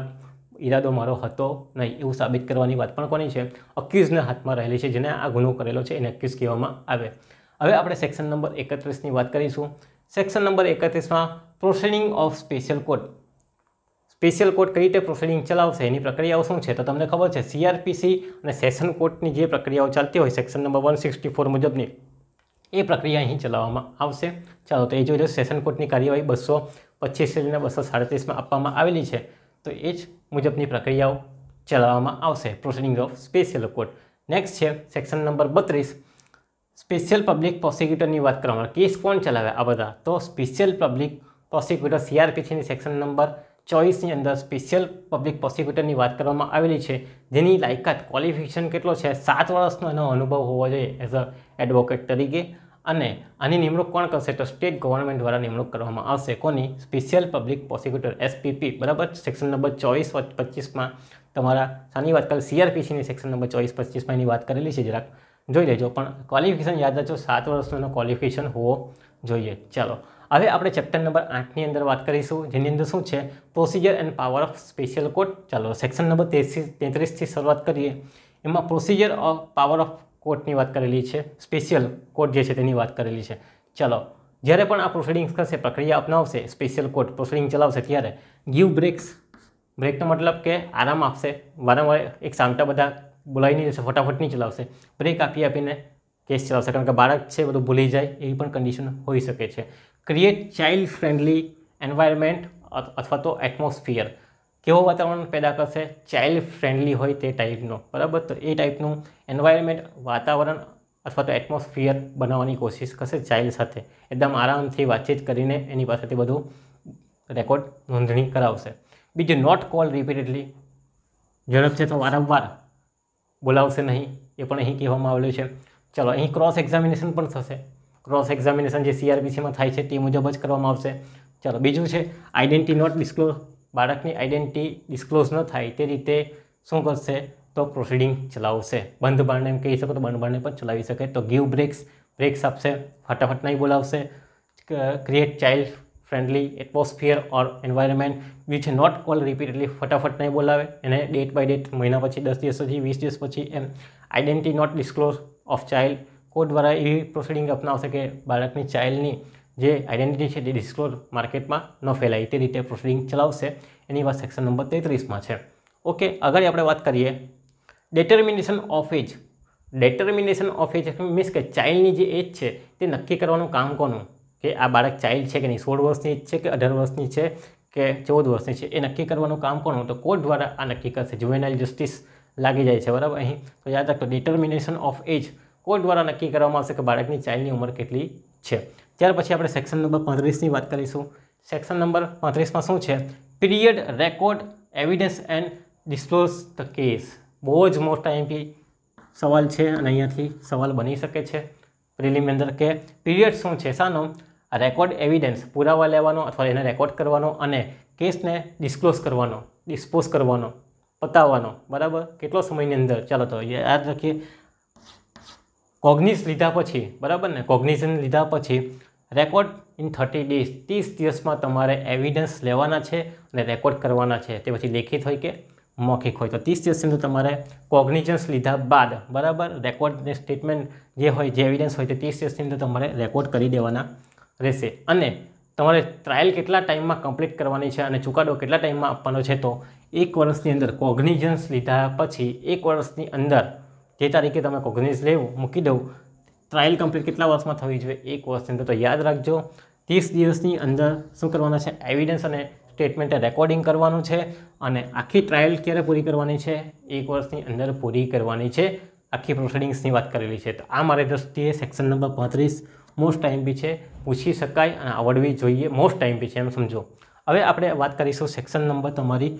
ઈરાદો મારો હતો નહીં એવું સાબિત કરવાની વાત પણ કોની છે અક્યુઝના હાથમાં રહેલી છે જેને આ ગુનો કરેલો છે એને અક્યુઝ કહેવામાં આવે હવે આપણે સેક્શન નંબર એકત્રીસની વાત કરીશું સેક્શન નંબર એકત્રીસમાં proceeding of special court special court કઈ રીતે પ્રોસિડિંગ ચલાવશે એની પ્રક્રિયાઓ શું છે તો તમને ખબર છે સીઆરપીસી અને સેશન કોર્ટની જે પ્રક્રિયાઓ ચાલતી હોય section number one sixty four મુજબની એ પ્રક્રિયા અહીં ચલાવવામાં આવશે ચાલો તો એ જોઈ લો સેશન કોર્ટની કાર્યવાહી બસો પચીસ ને બસો સાડત્રીસમાં આપવામાં આવેલી છે તો એ જ મુજબની પ્રક્રિયાઓ ચલાવવામાં આવશે proceeding of special court next છે સેક્શન નંબર બત્રીસ સ્પેશિયલ પબ્લિક પ્રોસિક્યુટરની વાત કરવામાં કેસ કોણ ચલાવે આ બધા તો સ્પેશિયલ પબ્લિક પ્રોસિક્યુટર સીઆરપીસીની સેક્શન નંબર ચોવીસની અંદર સ્પેશિયલ પબ્લિક પ્રોસિક્યુટરની વાત કરવામાં આવેલી છે જેની લાયકાત ક્વોલિફિકેશન કેટલો છે સાત વર્ષનો એનો અનુભવ હોવો જોઈએ એઝ અ એડવોકેટ તરીકે અને આની નિમણૂક કોણ કરશે તો સ્ટેટ ગવર્મેન્ટ દ્વારા નિમણૂક કરવામાં આવશે કોની સ્પેશિયલ પબ્લિક પ્રોસિક્યુટર એસપીપી બરાબર સેક્શન નંબર ચોવીસ પચીસમાં તમારા સાની વાત કરેલ સીઆરપીસીની સેક્શન નંબર ચોવીસ પચીસમાં એની વાત કરેલી છે જરાક જોઈ લેજો પણ ક્વોલિફિકેશન યાદ રાખજો સાત વર્ષનો ક્વોલિફિકેશન હોવો જોઈએ ચાલો હવે આપણે ચેપ્ટર નંબર આઠની અંદર વાત કરીશું જેની અંદર શું છે procedure and power of special court ચાલો સેક્શન નંબર તેત્રીસ તેત્રીસથી શરૂઆત કરીએ એમાં પ્રોસિજર ઓફ પાવર ઓફ કોર્ટની વાત કરેલી છે સ્પેશિયલ કોર્ટ જે છે તેની વાત કરેલી છે ચાલો જ્યારે પણ આ પ્રોસિડિંગ્સ કરશે પ્રક્રિયા અપનાવશે સ્પેશિયલ કોર્ટ પ્રોસિડિંગ ચલાવશે ત્યારે ગીવ બ્રેક્સ બ્રેકનો મતલબ કે આરામ આપશે વારંવાર એક સાંગતા બધા બોલાવી નહીં જશે ફટાફટ નહીં ચલાવશે બ્રેક આપી આપીને કેસ ચલાવશે કારણ કે બાળક છે બધું ભૂલી જાય એવી પણ કન્ડિશન હોઈ શકે છે ક્રિએટ ચાઇલ્ડ ફ્રેન્ડલી એન્વાયરમેન્ટ અથવા તો એટમોસ્ફિયર કેવો વાતાવરણ પેદા કરશે ચાઇલ્ડ ફ્રેન્ડલી હોય તે ટાઈપનું બરાબર તો એ ટાઈપનું એન્વાયરમેન્ટ વાતાવરણ અથવા તો એટમોસ્ફિયર બનાવવાની કોશિશ કરશે ચાઇલ્ડ સાથે એકદમ આરામથી વાતચીત કરીને એની પાસેથી બધું રેકોર્ડ નોંધણી કરાવશે બીજું નોટ કોલ રિપીટેડલી છે તો વારંવાર બોલાવશે નહીં એ પણ અહીં કહેવામાં આવેલું છે ચલો અહીં ક્રોસ એક્ઝામિનેશન પણ થશે ક્રોસ એક્ઝામિનેશન જે સીઆરપીસીમાં થાય છે તે મુજબ જ કરવામાં આવશે ચલો બીજું છે આઈડેન્ટિટી નોટ ડિસ્ક્લોઝ બાળકની આઈડેન્ટિટી ડિસ્ક્લોઝ ન થાય તે રીતે શું કરશે તો પ્રોસિડિંગ ચલાવશે બંધ બારણે એમ કહી શકો તો બંધ બારણે પણ ચલાવી શકે તો ગીવ બ્રેક્સ બ્રેક્સ આપશે ફટાફટ નહીં બોલાવશે create child friendly atmosphere or environment which not call repeatedly ફટાફટ નહીં બોલાવે એને ડેટ બાય ડેટ મહિના પછી દસ દિવસ પછી વીસ દિવસ પછી એમ identity not disclose of child court દ્વારા એવી પ્રોસિડિંગ અપનાવશે કે બાળકની ચાઇલ્ડની જે આઈડેન્ટિટી છે તે ડિસ્ક્લોઝ માર્કેટમાં ન ફેલાય તે રીતે પ્રોસિડિંગ ચલાવશે એની વાત સેક્શન નંબર તેત્રીસમાં છે ઓકે આગળ આપણે વાત કરીએ determination of age determination of age means કે ચાઇલ્ડની જે એજ છે તે નક્કી કરવાનું કામ કોનું કે આ બાળક ચાઇલ્ડ છે કે નહીં સોળ વર્ષની છે કે અઢાર વર્ષની છે કે ચૌદ વર્ષની છે એ નક્કી કરવાનું કામ કોણ તો કોર્ટ દ્વારા આ નક્કી કરશે જુવેનાઇલ જસ્ટિસ લાગી જાય છે બરાબર અહીં તો યાદ રાખો ડિટર્મિનેશન ઓફ એજ કોર્ટ દ્વારા નક્કી કરવામાં આવશે કે બાળકની ચાઇલ્ડની ઉંમર કેટલી છે ત્યાર પછી આપણે સેક્શન નંબર પાંત્રીસની વાત કરીશું સેક્શન નંબર પાંત્રીસમાં શું છે period record evidence and disclose the case બહુ જ મોસ્ટ આઈએમપી સવાલ છે અને અહીંયાથી સવાલ બની શકે છે પ્રિલિમ અંદર કે પીરિયડ શું છે શાનો રેકોર્ડ એવિડન્સ પુરાવા લેવાનો અથવા એને રેકોર્ડ કરવાનો અને કેસને ડિસ્ક્લોઝ કરવાનો ડિસ્પોઝ કરવાનો પતાવવાનો બરાબર કેટલો સમયની અંદર ચાલો તો યાદ રાખીએ કોગ્નિસ લીધા પછી બરાબર ને કોગ્નિશન લીધા પછી રેકોર્ડ ઇન થર્ટી ડેઝ ત્રીસ દિવસમાં તમારે એવિડન્સ લેવાના છે અને રેકોર્ડ કરવાના છે તે પછી લેખિત હોય કે મૌખિક હોય તો ત્રીસ દિવસની અંદર તમારે કોગ્નિઝન્સ લીધા બાદ બરાબર રેકોર્ડને સ્ટેટમેન્ટ જે હોય જે એવિડન્સ હોય તે ત્રીસ દિવસની અંદર તમારે રેકોર્ડ કરી દેવાના રહેશે અને તમારે ટ્રાયલ કેટલા ટાઈમમાં કમ્પ્લીટ કરવાની છે અને ચુકાદો કેટલા ટાઈમમાં આપવાનો છે તો એક વર્ષની અંદર કોગ્નિઝન્સ લીધા પછી એક વર્ષની અંદર જે તારીખે તમે કોગ્નિઝ લેવું મૂકી દઉં ટ્રાયલ કમ્પ્લીટ કેટલા વર્ષમાં થવી જોઈએ એક વર્ષની અંદર તો યાદ રાખજો ત્રીસ દિવસની અંદર શું કરવાના છે એવિડન્સ અને સ્ટેટમેન્ટ રેકોર્ડિંગ કરવાનું છે અને આખી ટ્રાયલ ક્યારે પૂરી કરવાની છે એક વર્ષની અંદર પૂરી કરવાની છે આખી પ્રોસિડિંગ્સની વાત કરેલી છે તો આ મારી દ્રષ્ટિએ સેક્શન નંબર પાંત્રીસ મોસ્ટ ટાઈમ બી છે પૂછી શકાય અને આવડવી જોઈએ મોસ્ટ ટાઈમ બી છે એમ સમજો હવે આપણે વાત કરીશું સેક્શન નંબર તમારી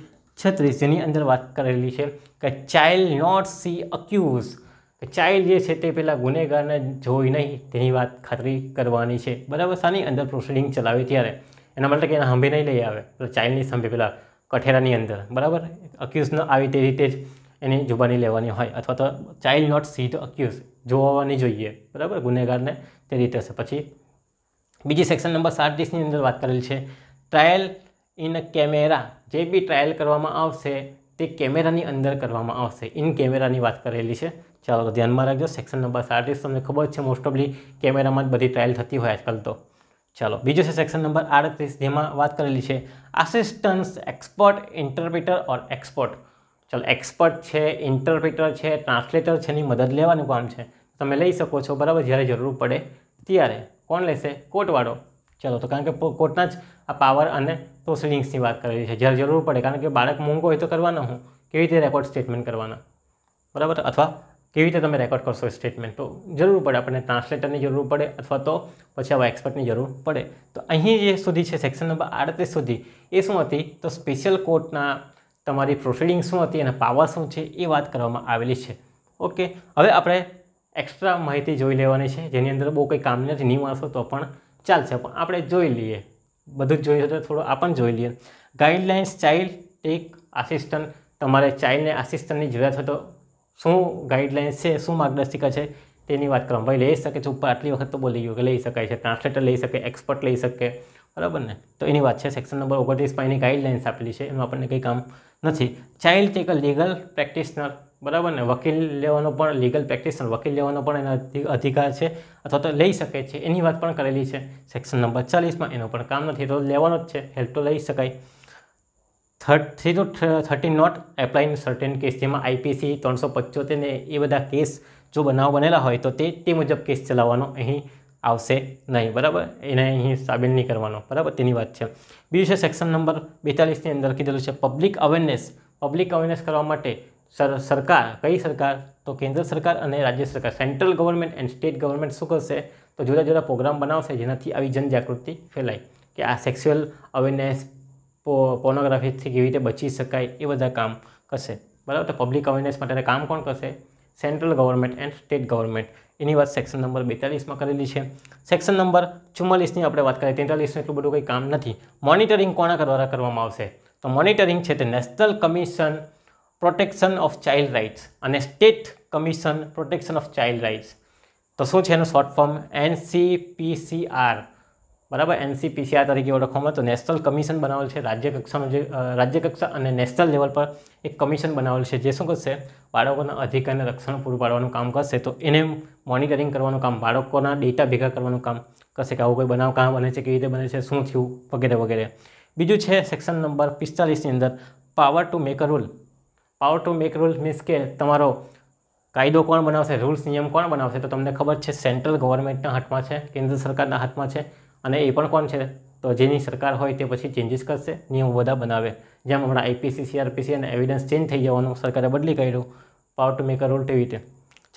છત્રીસ જેની અંદર વાત કરેલી છે કે child not see accused child જે છે તે પેલા ગુનેગારને જોઈ નહીં તેની વાત ખાતરી કરવાની છે બરાબર શાની અંદર પ્રોસિડિંગ ચલાવે ત્યારે એના માટે કે એના હંભે નહીં લઈ આવે પેલા ચાઇલ્ડની સંભે પેલા કઠેરાની અંદર બરાબર અક્યુઝ ન આવી તે રીતે જ એની જુબાની લેવાની હોય અથવા તો child not see the accused જોવાની જોઈએ બરાબર ગુનેગારને તે રીતે હશે પછી બીજી સેક્શન નંબર સાડત્રીસની અંદર વાત કરેલી છે ટ્રાયલ ઇન કેમેરા જે બી ટ્રાયલ કરવામાં આવશે તે કેમેરાની અંદર કરવામાં આવશે ઇન કેમેરાની વાત કરેલી છે ચાલો ધ્યાનમાં રાખજો સેક્શન નંબર સાડત્રીસ તમને ખબર છે મોસ્ટ ઓફલી કેમેરામાં જ બધી ટ્રાયલ થતી હોય આજકાલ તો ચાલો બીજું છે સેક્શન નંબર આડત્રીસ જેમાં વાત કરેલી છે assistance expert interpreter or expert ચાલો એક્સપર્ટ છે ઇન્ટરપ્રિટર છે ટ્રાન્સલેટર છે એની મદદ લેવાનું કામ છે તમે લઈ શકો છો બરાબર જ્યારે જરૂર પડે ત્યારે કોણ લેશે કોર્ટવાળો ચલો તો કારણ કે કોર્ટના જ આ પાવર અને પ્રોસિડિંગ્સની વાત કરેલી છે જ્યારે જરૂર પડે કારણ કે બાળક મૂંગો હોય તો કરવાના હું કેવી રીતે રેકોર્ડ સ્ટેટમેન્ટ કરવાના બરાબર અથવા કેવી રીતે તમે રેકોર્ડ કરશો સ્ટેટમેન્ટ તો જરૂર પડે આપણને ટ્રાન્સલેટરની જરૂર પડે અથવા તો પછી આવા એક્સપર્ટની જરૂર પડે તો અહીં જે સુધી છે સેક્શન નંબર આડત્રીસ સુધી એ શું હતી તો સ્પેશિયલ કોર્ટના તમારી પ્રોસિડિંગ શું હતી અને પાવર શું છે એ વાત કરવામાં આવેલી છે ઓકે હવે આપણે એક્સ્ટ્રા માહિતી જોઈ લેવાની છે જેની અંદર બહુ કંઈ કામ નથી નહીં વાંચો તો પણ ચાલશે પણ આપણે જોઈ લઈએ બધું જ જોઈએ તો થોડું આપણ જોઈ લઈએ ગાઈડલાઇન્સ ચાઇલ્ડ ટેક આસિસ્ટન્ટ તમારે ચાઇલ્ડને આસિસ્ટન્ટની જરૂરિયાત હોય તો શું ગાઈડલાઇન્સ છે શું માર્ગદર્શિકા છે તેની વાત કરવામાં ભાઈ લઈ શકે છે ઉપર આટલી વખત તો બોલી ગયો કે લઈ શકાય છે ટ્રાન્સલેટર લઈ શકે એક્સપર્ટ લઈ શકે બરાબર ને તો એની વાત છે સેક્શન નંબર ઓગણત્રીસ પાણીની ગાઈડલાઇન્સ આપેલી છે એમાં આપણને કંઈ કામ નથી child take a legal practitioner બરાબર ને વકીલ લેવાનો પણ લીગલ પ્રેક્ટિશનર વકીલ લેવાનો પણ એનો અધિકાર છે અથવા તો લઈ શકે છે એની વાત પણ કરેલી છે સેક્શન નંબર ચાલીસમાં એનો પણ કામ નથી તો લેવાનો જ છે હેલ્પ તો લઈ શકાય થર્ટી તો thirty not apply in certain case જેમાં આઈપીસી ત્રણસો પચોતેર ને એ બધા કેસ જો બનાવ બનેલા હોય તો તે તે મુજબ કેસ ચલાવવાનો અહીં આવશે નહીં બરાબર એને અહીં સાબિત નહીં કરવાનો બરાબર તેની વાત છે બીજું છે સેક્શન નંબર બેતાલીસની અંદર કીધેલું છે પબ્લિક અવેરનેસ પબ્લિક અવેરનેસ કરવા માટે સર સરકાર કઈ સરકાર તો કેન્દ્ર સરકાર અને રાજ્ય સરકાર central government and state government શું કરશે તો જુદા જુદા પ્રોગ્રામ બનાવશે જેનાથી આવી જનજાગૃતિ ફેલાય કે આ સેક્સ્યુઅલ અવેરનેસ પોર્નોગ્રાફીથી કેવી રીતે બચી શકાય એ બધા કામ કરશે બરાબર તો પબ્લિક અવેરનેસ માટે કામ કોણ કરશે central government and state government એની વાત સેક્શન નંબર બેતાલીસમાં કરેલી છે સેક્શન નંબર ચુમ્માલીસની આપણે વાત કરીએ તેતાલીસનું એટલું બધું કંઈ કામ નથી મોનિટરિંગ કોના દ્વારા કરવામાં આવશે તો મોનિટરિંગ છે તે national commission protection of child rights અને state commission protection of child rights તો શું છે એનું શોર્ટ ફોર્મ એનસીપીસીઆર બરાબર એનસીપીસીઆર તરીકે ઓળખવામાં તો નેશનલ કમિશન બનાવેલ છે રાજ્ય કક્ષાનું જે રાજ્ય કક્ષા અને નેશનલ લેવલ પર એક કમિશન બનાવેલ છે જે શું કરશે બાળકોના અધિકારને રક્ષણ પૂરું પાડવાનું કામ કરશે તો એને મોનિટરિંગ કરવાનું કામ બાળકોના ડેટા ભેગા કરવાનું કામ કરશે કે આવું કોઈ બનાવ કામ બને છે કેવી રીતે બને છે શું થયું વગેરે વગેરે બીજું છે સેક્શન નંબર પિસ્તાલીસની અંદર power to make a rule power to make rules means કે તમારો કાયદો કોણ બનાવશે રૂલ્સ નિયમ કોણ બનાવશે તો તમને ખબર છે સેન્ટ્રલ ગવર્મેન્ટના હાથમાં છે કેન્દ્ર સરકારના હાથમાં છે અને એ પણ કોણ છે તો જેની સરકાર હોય તે પછી ચેન્જીસ કરશે નિયમો બધા બનાવે જેમ હમણાં આઈપીસી સીઆરપીસી અને એવિડન્સ ચેન્જ થઈ જવાનું સરકારે બદલી કર્યું power to make a rule કેવી રીતે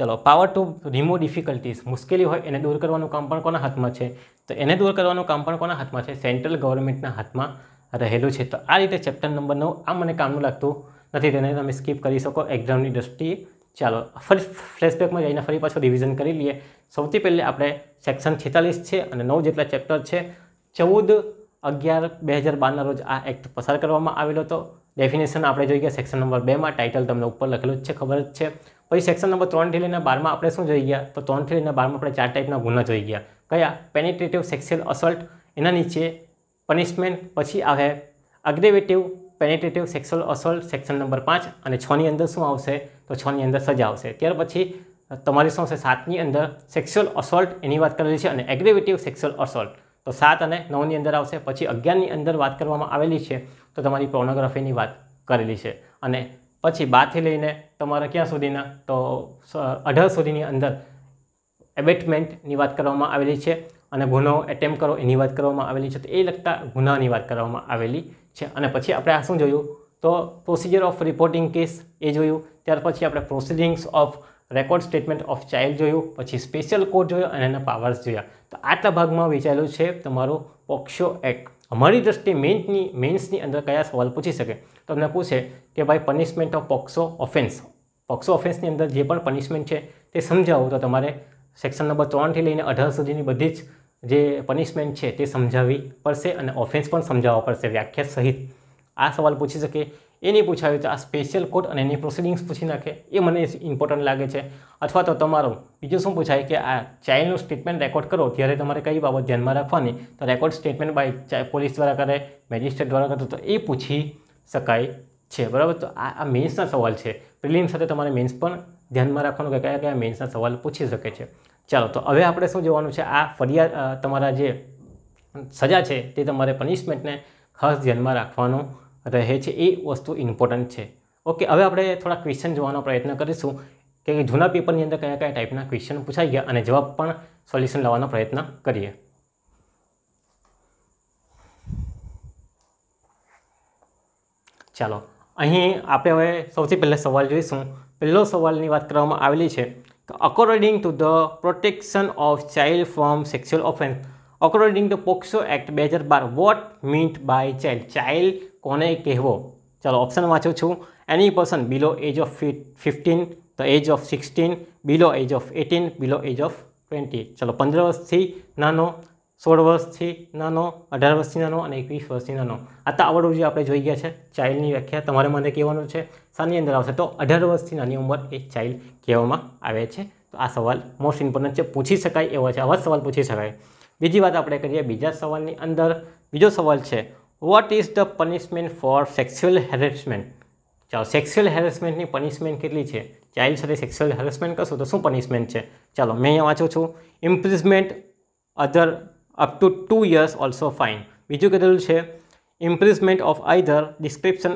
ચલો પાવર ટુ રિમૂવ ડિફિકલ્ટીઝ મુશ્કેલી હોય એને દૂર કરવાનું કામ પણ કોના હાથમાં છે તો એને દૂર કરવાનું કામ પણ કોના હાથમાં છે સેન્ટ્રલ ગવર્મેન્ટના હાથમાં રહેલું છે તો આ રીતે ચેપ્ટર નંબર નવ આ મને કામનું લાગતું નથી તેને તમે સ્કીપ કરી શકો એક્ઝામની દ્રષ્ટિએ ચાલો ફરી ફ્લેશબેકમાં જઈને ફરી પાછું રિવિઝન કરી લઈએ સૌથી પહેલાં આપણે સેક્શન છેતાલીસ છે અને નવ જેટલા ચેપ્ટર છે ચૌદ અગિયાર બે હજાર બારના રોજ આ એક્ટ પસાર કરવામાં આવેલો હતો ડેફિનેશન આપણે જોઈ ગયા સેક્શન નંબર બેમાં ટાઇટલ તમને ઉપર લખેલું જ છે ખબર જ છે પછી સેક્શન નંબર ત્રણથી લઈને બારમાં આપણે શું જોઈ ગયા તો ત્રણથી લઈને બારમાં આપણે ચાર ટાઈપના ગુના જોઈ ગયા કયા પેનિટ્રેટિવ સેક્સ્યુઅલ અસલ્ટ એના નીચે પનિશમેન્ટ પછી આવે aggravated penetrative sexual assault section number પાંચ અને છની અંદર શું આવશે તો છની અંદર સજા આવશે ત્યાર પછી તમારી શું છે સાતની અંદર સેક્સ્યુઅલ અસોલ્ટ એની વાત કરેલી છે અને એગ્રેવેટિવ સેક્સ્યુઅલ અસોલ્ટ તો સાત અને નવની અંદર આવશે પછી અગિયારની અંદર વાત કરવામાં આવેલી છે તો તમારી પોર્નોગ્રાફીની વાત કરેલી છે અને પછી બારથી લઈને તમારા ક્યાં સુધીના તો અઢાર સુધીની અંદર એબેટમેન્ટની વાત કરવામાં આવેલી છે અને ગુનો એટેમ્પ કરો એની વાત કરવામાં આવેલી છે તો એ લગતા ગુનાની વાત કરવામાં આવેલી છે અને પછી આપણે આ શું જોયું તો પ્રોસિજર ઓફ રિપોર્ટિંગ કેસ એ જોયું ત્યાર પછી આપણે proceedings of record statement of child જોયું પછી સ્પેશિયલ કોર્ટ જોયો અને એના પાવર્સ જોયા તો આટલા ભાગમાં વિચારેલું છે તમારો પોક્ષો એક્ટ અમારી દ્રષ્ટિએ મેન્સની મેન્સની અંદર કયા સવાલ પૂછી શકે તો તમને પૂછે કે ભાઈ punishment of POCSO offence POCSO ઓફેન્સની અંદર જે પણ પનિશમેન્ટ છે તે સમજાવો તો તમારે સેક્શન નંબર ત્રણથી લઈને અઢાર સુધીની બધી જ જે પનિશમેન્ટ છે તે સમજાવવી પડશે અને ઓફેન્સ પણ સમજાવવા પડશે વ્યાખ્યા સહિત આ સવાલ પૂછી શકે એ નહીં પૂછાયું તો આ સ્પેશિયલ કોર્ટ અને એની પ્રોસિડિંગ્સ પૂછી નાખે એ મને ઇમ્પોર્ટન્ટ લાગે છે અથવા તો તમારું બીજું શું પૂછાય કે આ ચાઇલ્ડનું સ્ટેટમેન્ટ રેકોર્ડ કરો ત્યારે તમારે કઈ બાબત ધ્યાનમાં રાખવાની તો રેકોર્ડ સ્ટેટમેન્ટ બાય પોલીસ દ્વારા કરે મેજિસ્ટ્રેટ દ્વારા કરે તો એ પૂછી શકાય છે બરાબર તો આ આ મેન્સના સવાલ છે પ્રિલિમ સાથે તમારે મેન્સ પણ ધ્યાનમાં રાખવાનું કે કયા કયા મેન્સના સવાલ પૂછી શકે છે ચાલો તો હવે આપણે શું જોવાનું છે આ ફરિયાદ તમારા જે સજા છે તે તમારે પનિશમેન્ટને ખાસ ધ્યાનમાં રાખવાનું રહે છે એ વસ્તુ ઇમ્પોર્ટન્ટ છે ઓકે હવે આપણે થોડા ક્વેશ્ચન જોવાનો પ્રયત્ન કરીશું કે જૂના પેપરની અંદર કયા કયા ટાઈપના ક્વેશ્ચન પૂછાઈ ગયા અને જવાબ પણ સોલ્યુશન લાવવાનો પ્રયત્ન કરીએ ચાલો અહીં આપણે હવે સૌથી પહેલાં સવાલ જોઈશું પહેલો સવાલની વાત કરવામાં આવેલી છે according to the protection of child from sexual offense according to POCSO act બે હજાર બાર what meant by child child કોને કહેવો ચાલો ઓપ્શન વાંચું છું any person below age of fifteen the age of sixteen below age of eighteen below age of twenty ચલો પંદર વર્ષથી નાનો સોળ વર્ષથી નાનો અઢાર વર્ષથી નાનો અને એકવીસ વર્ષથી નાનો આ આવડવું જે આપણે જોઈ ગયા છે ચાઇલ્ડની વ્યાખ્યા તમારે મને કહેવાનું છે શાની અંદર આવશે તો અઢાર વર્ષથી નાની ઉંમર એ ચાઇલ્ડ કહેવામાં આવે છે તો આ સવાલ મોસ્ટ ઇમ્પોર્ટન્ટ છે પૂછી શકાય એવો છે આવા સવાલ પૂછી શકાય બીજી વાત આપણે કરીએ બીજા સવાલની અંદર બીજો સવાલ છે what is the punishment for sexual harassment ચાલો સેક્સ્યુઅલ હેરેસમેન્ટની પનિશમેન્ટ કેટલી છે ચાઇલ્ડ સાથે સેક્સ્યુઅલ હેરેસમેન્ટ કરશું તો શું પનિશમેન્ટ છે ચાલો મેં અહીંયા વાંચું છું imprisonment either up to two years also fine બીજું કીધેલું છે imprisonment of either description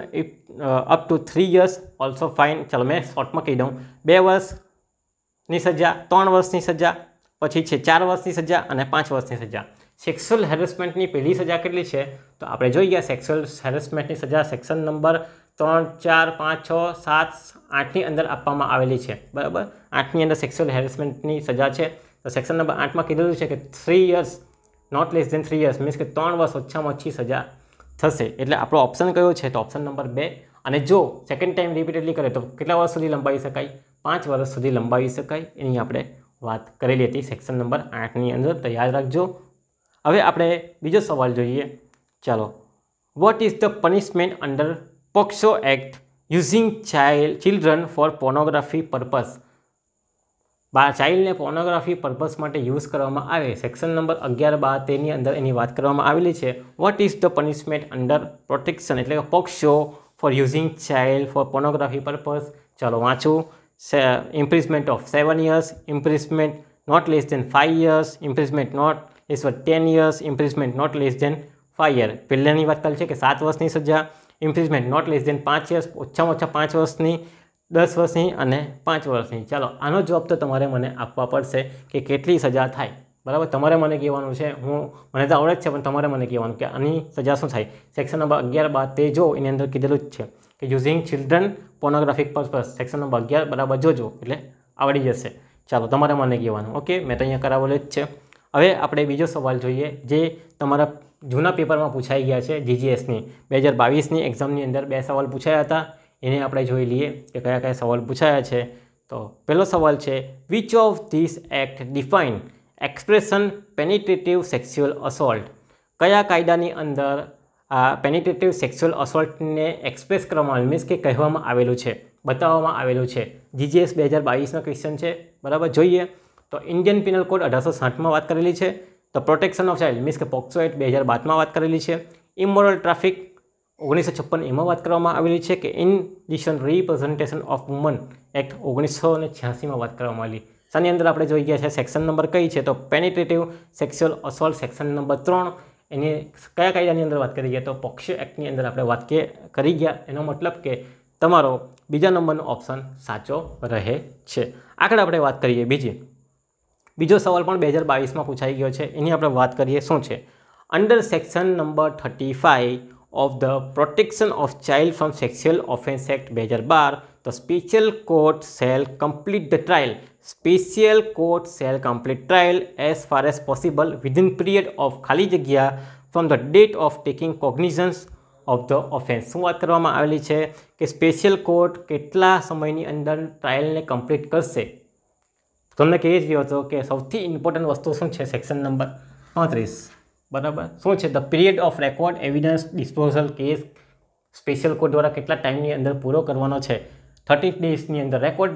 up to three years also fine ચાલો મેં શોર્ટમાં કહી દઉં બે વર્ષની સજા ત્રણ વર્ષની સજા પછી છે ચાર વર્ષની સજા અને પાંચ વર્ષની સજા સેક્સ્યુઅલ હેરેસમેન્ટની પહેલી સજા કેટલી છે તો આપણે જોઈ ગયા સેક્સ્યુઅલ હેરેસમેન્ટની સજા સેક્શન નંબર ત્રણ ચાર પાંચ છ સાત આઠની અંદર આપવામાં આવેલી છે બરાબર આઠની અંદર સેક્સ્યુઅલ હેરેસમેન્ટની સજા છે તો સેક્શન નંબર આઠમાં કીધેલું છે કે three years not less than three years means કે ત્રણ વર્ષ ઓછામાં ઓછી સજા થશે એટલે આપણો ઓપ્શન કયો છે તો ઓપ્શન નંબર બે અને જો સેકન્ડ ટાઈમ રિપીટેડલી કરે તો કેટલા વર્ષ સુધી લંબાવી શકાય પાંચ વર્ષ સુધી લંબાવી શકાય એની આપણે વાત કરેલી હતી સેક્શન નંબર આઠની અંદર તો યાદ રાખજો હવે આપણે બીજો સવાલ જોઈએ ચાલો what is the punishment under POCSO act using child children for pornography purpose બાર ચાઇલ્ડને પોર્નોગ્રાફી પર્પઝ માટે યુઝ કરવામાં આવે સેક્શન નંબર અગિયાર બાર તેની અંદર એની વાત કરવામાં આવેલી છે what is the punishment under protection એટલે કે POCSO for using child for pornography purpose ચાલો વાંચું imprisonment of seven years imprisonment not less than five years imprisonment not less for ten years imprisonment not less than five year પહેલાંની વાત કરેલી છે કે સાત વર્ષની સજા ઇમ્પ્રિઝમેન્ટ નોટ લેસ દેન પાંચ યર્સ ઓછામાં ઓછા પાંચ વર્ષની દસ વર્ષની અને પાંચ વર્ષની ચાલો આનો જવાબ તો તમારે મને આપવા પડશે કે કેટલી સજા થાય બરાબર તમારે મને કહેવાનું છે હું મને તો આવડે જ છે પણ તમારે મને કહેવાનું કે આની સજા શું થાય સેક્શન નંબર અગિયાર બાદ તે જો એની અંદર કીધેલું જ છે કે using children pornographic purpose section number અગિયાર બરાબર જોજો એટલે આવડી જશે ચાલો તમારે મને કહેવાનું ઓકે મેં તો અહીંયા કરાવેલું જ છે હવે આપણે બીજો સવાલ જોઈએ જે તમારા જૂના પેપરમાં પૂછાઈ ગયા છે જીજીએસની બે હજાર બાવીસની એક્ઝામની અંદર બે સવાલ પૂછાયા હતા એને આપણે જોઈ લઈએ કે કયા કયા સવાલ પૂછાયા છે તો પહેલો સવાલ છે which of this act define expression penetrative sexual assault કયા કાયદાની અંદર આ પેનિટેટિવ સેક્સ્યુઅલ અસોલ્ટને એક્સપ્રેસ કરવામાં મીન્સ કે કહેવામાં આવેલું છે બતાવવામાં આવેલું છે જીજીએસ બે હજાર બાવીસનો ક્વેશ્ચન છે બરાબર જોઈએ તો ઇન્ડિયન પિનલ કોડ અઢારસો સાઠમાં વાત કરેલી છે તો પ્રોટેક્શન ઓફ ચાઇલ્ડ મીન્સ કે પોક્સો એક્ટ બે હજાર બાદમાં વાત કરેલી છે ઇમોરલ ટ્રાફિક ઓગણીસો છપ્પન એમાં વાત કરવામાં આવેલી છે કે indecent representation of woman act ઓગણીસો ને છ્યાસીમાં વાત કરવામાં આવી શાની અંદર આપણે જોઈ ગયા છે સેક્શન નંબર કઈ છે તો penetrative sexual assault section number ત્રણ એની કયા કાયદાની અંદર વાત કરી ગયા તો પક્ષ એક્ટની અંદર આપણે વાત કે કરી ગયા એનો મતલબ કે તમારો બીજા નંબરનો ઓપ્શન સાચો રહે છે આગળ આપણે વાત કરીએ બીજી બીજો સવાલ પણ બે હજાર બાવીસમાં પૂછાઈ ગયો છે એની આપણે વાત કરીએ શું છે under section number thirty five of the Protection of Child from Sexual Offence Act 2012 the special court shall complete the trial special court shall complete trial as far as possible within period of ખાલી જગ્યા from the date of taking cognizance of the offense શું વાત કરવામાં આવેલી છે કે special court કેટલા સમયની અંદર ટ્રાયલને કમ્પ્લીટ કરશે તમને કહી જ ગયો હતો કે સૌથી ઇમ્પોર્ટન્ટ વસ્તુ શું છે સેક્શન નંબર પાંત્રીસ બરાબર શું છે the period of record evidence disposal case special court દ્વારા કેટલા ટાઈમની અંદર પૂરો કરવાનો છે થર્ટી ડેઝની અંદર રેકોર્ડ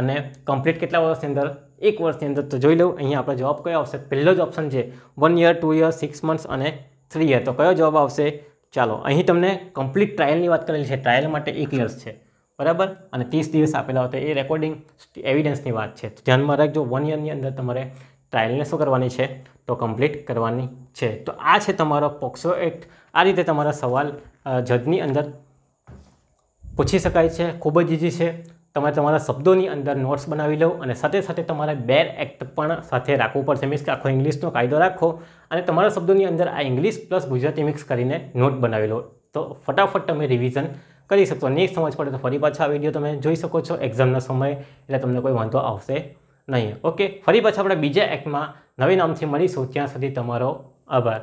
અને કમ્પ્લીટ કેટલા વર્ષની અંદર એક વર્ષની અંદર તો જોઈ લઉં અહીંયા આપણે જવાબ કયો આવશે પહેલો જ ઓપ્શન છે one year two year six months અને થ્રી યર તો કયો જવાબ આવશે ચાલો અહીં તમને કમ્પ્લીટ ટ્રાયલની વાત કરેલી છે ટ્રાયલ માટે એક યર્સ છે બરાબર અને ત્રીસ દિવસ આપેલા હતા એ રેકોર્ડિંગ એવિડન્સની વાત છે ધ્યાનમાં રાખજો વન યરની અંદર તમારે ટ્રાયલને શું કરવાની છે તો કમ્પ્લીટ કરવાની છે તો આ છે તમારો પોક્સો એક્ટ આ રીતે તમારા સવાલ જજની અંદર પૂછી શકાય છે ખૂબ જ ઇઝી છે તમારે તમારા શબ્દોની અંદર નોટ્સ બનાવી લો અને સાથે સાથે તમારે બેર એક્ટ પણ સાથે રાખવું પડશે મીન્સ કે આખો ઇંગ્લિશનો કાયદો રાખો અને તમારા શબ્દોની અંદર આ ઇંગ્લિશ પ્લસ ગુજરાતી મિક્સ કરીને નોટ બનાવી લો તો ફટાફટ તમે રિવિઝન કરી શકશો નહીં સમજ પડે તો ફરી પાછા આ વિડીયો તમે જોઈ શકો છો એક્ઝામના સમય એટલે તમને કોઈ વાંધો આવશે નહીં ઓકે ફરી પાછા આપણે બીજા એક્ટમાં નવી નામથી મળીશું ત્યાં સુધી તમારો આભાર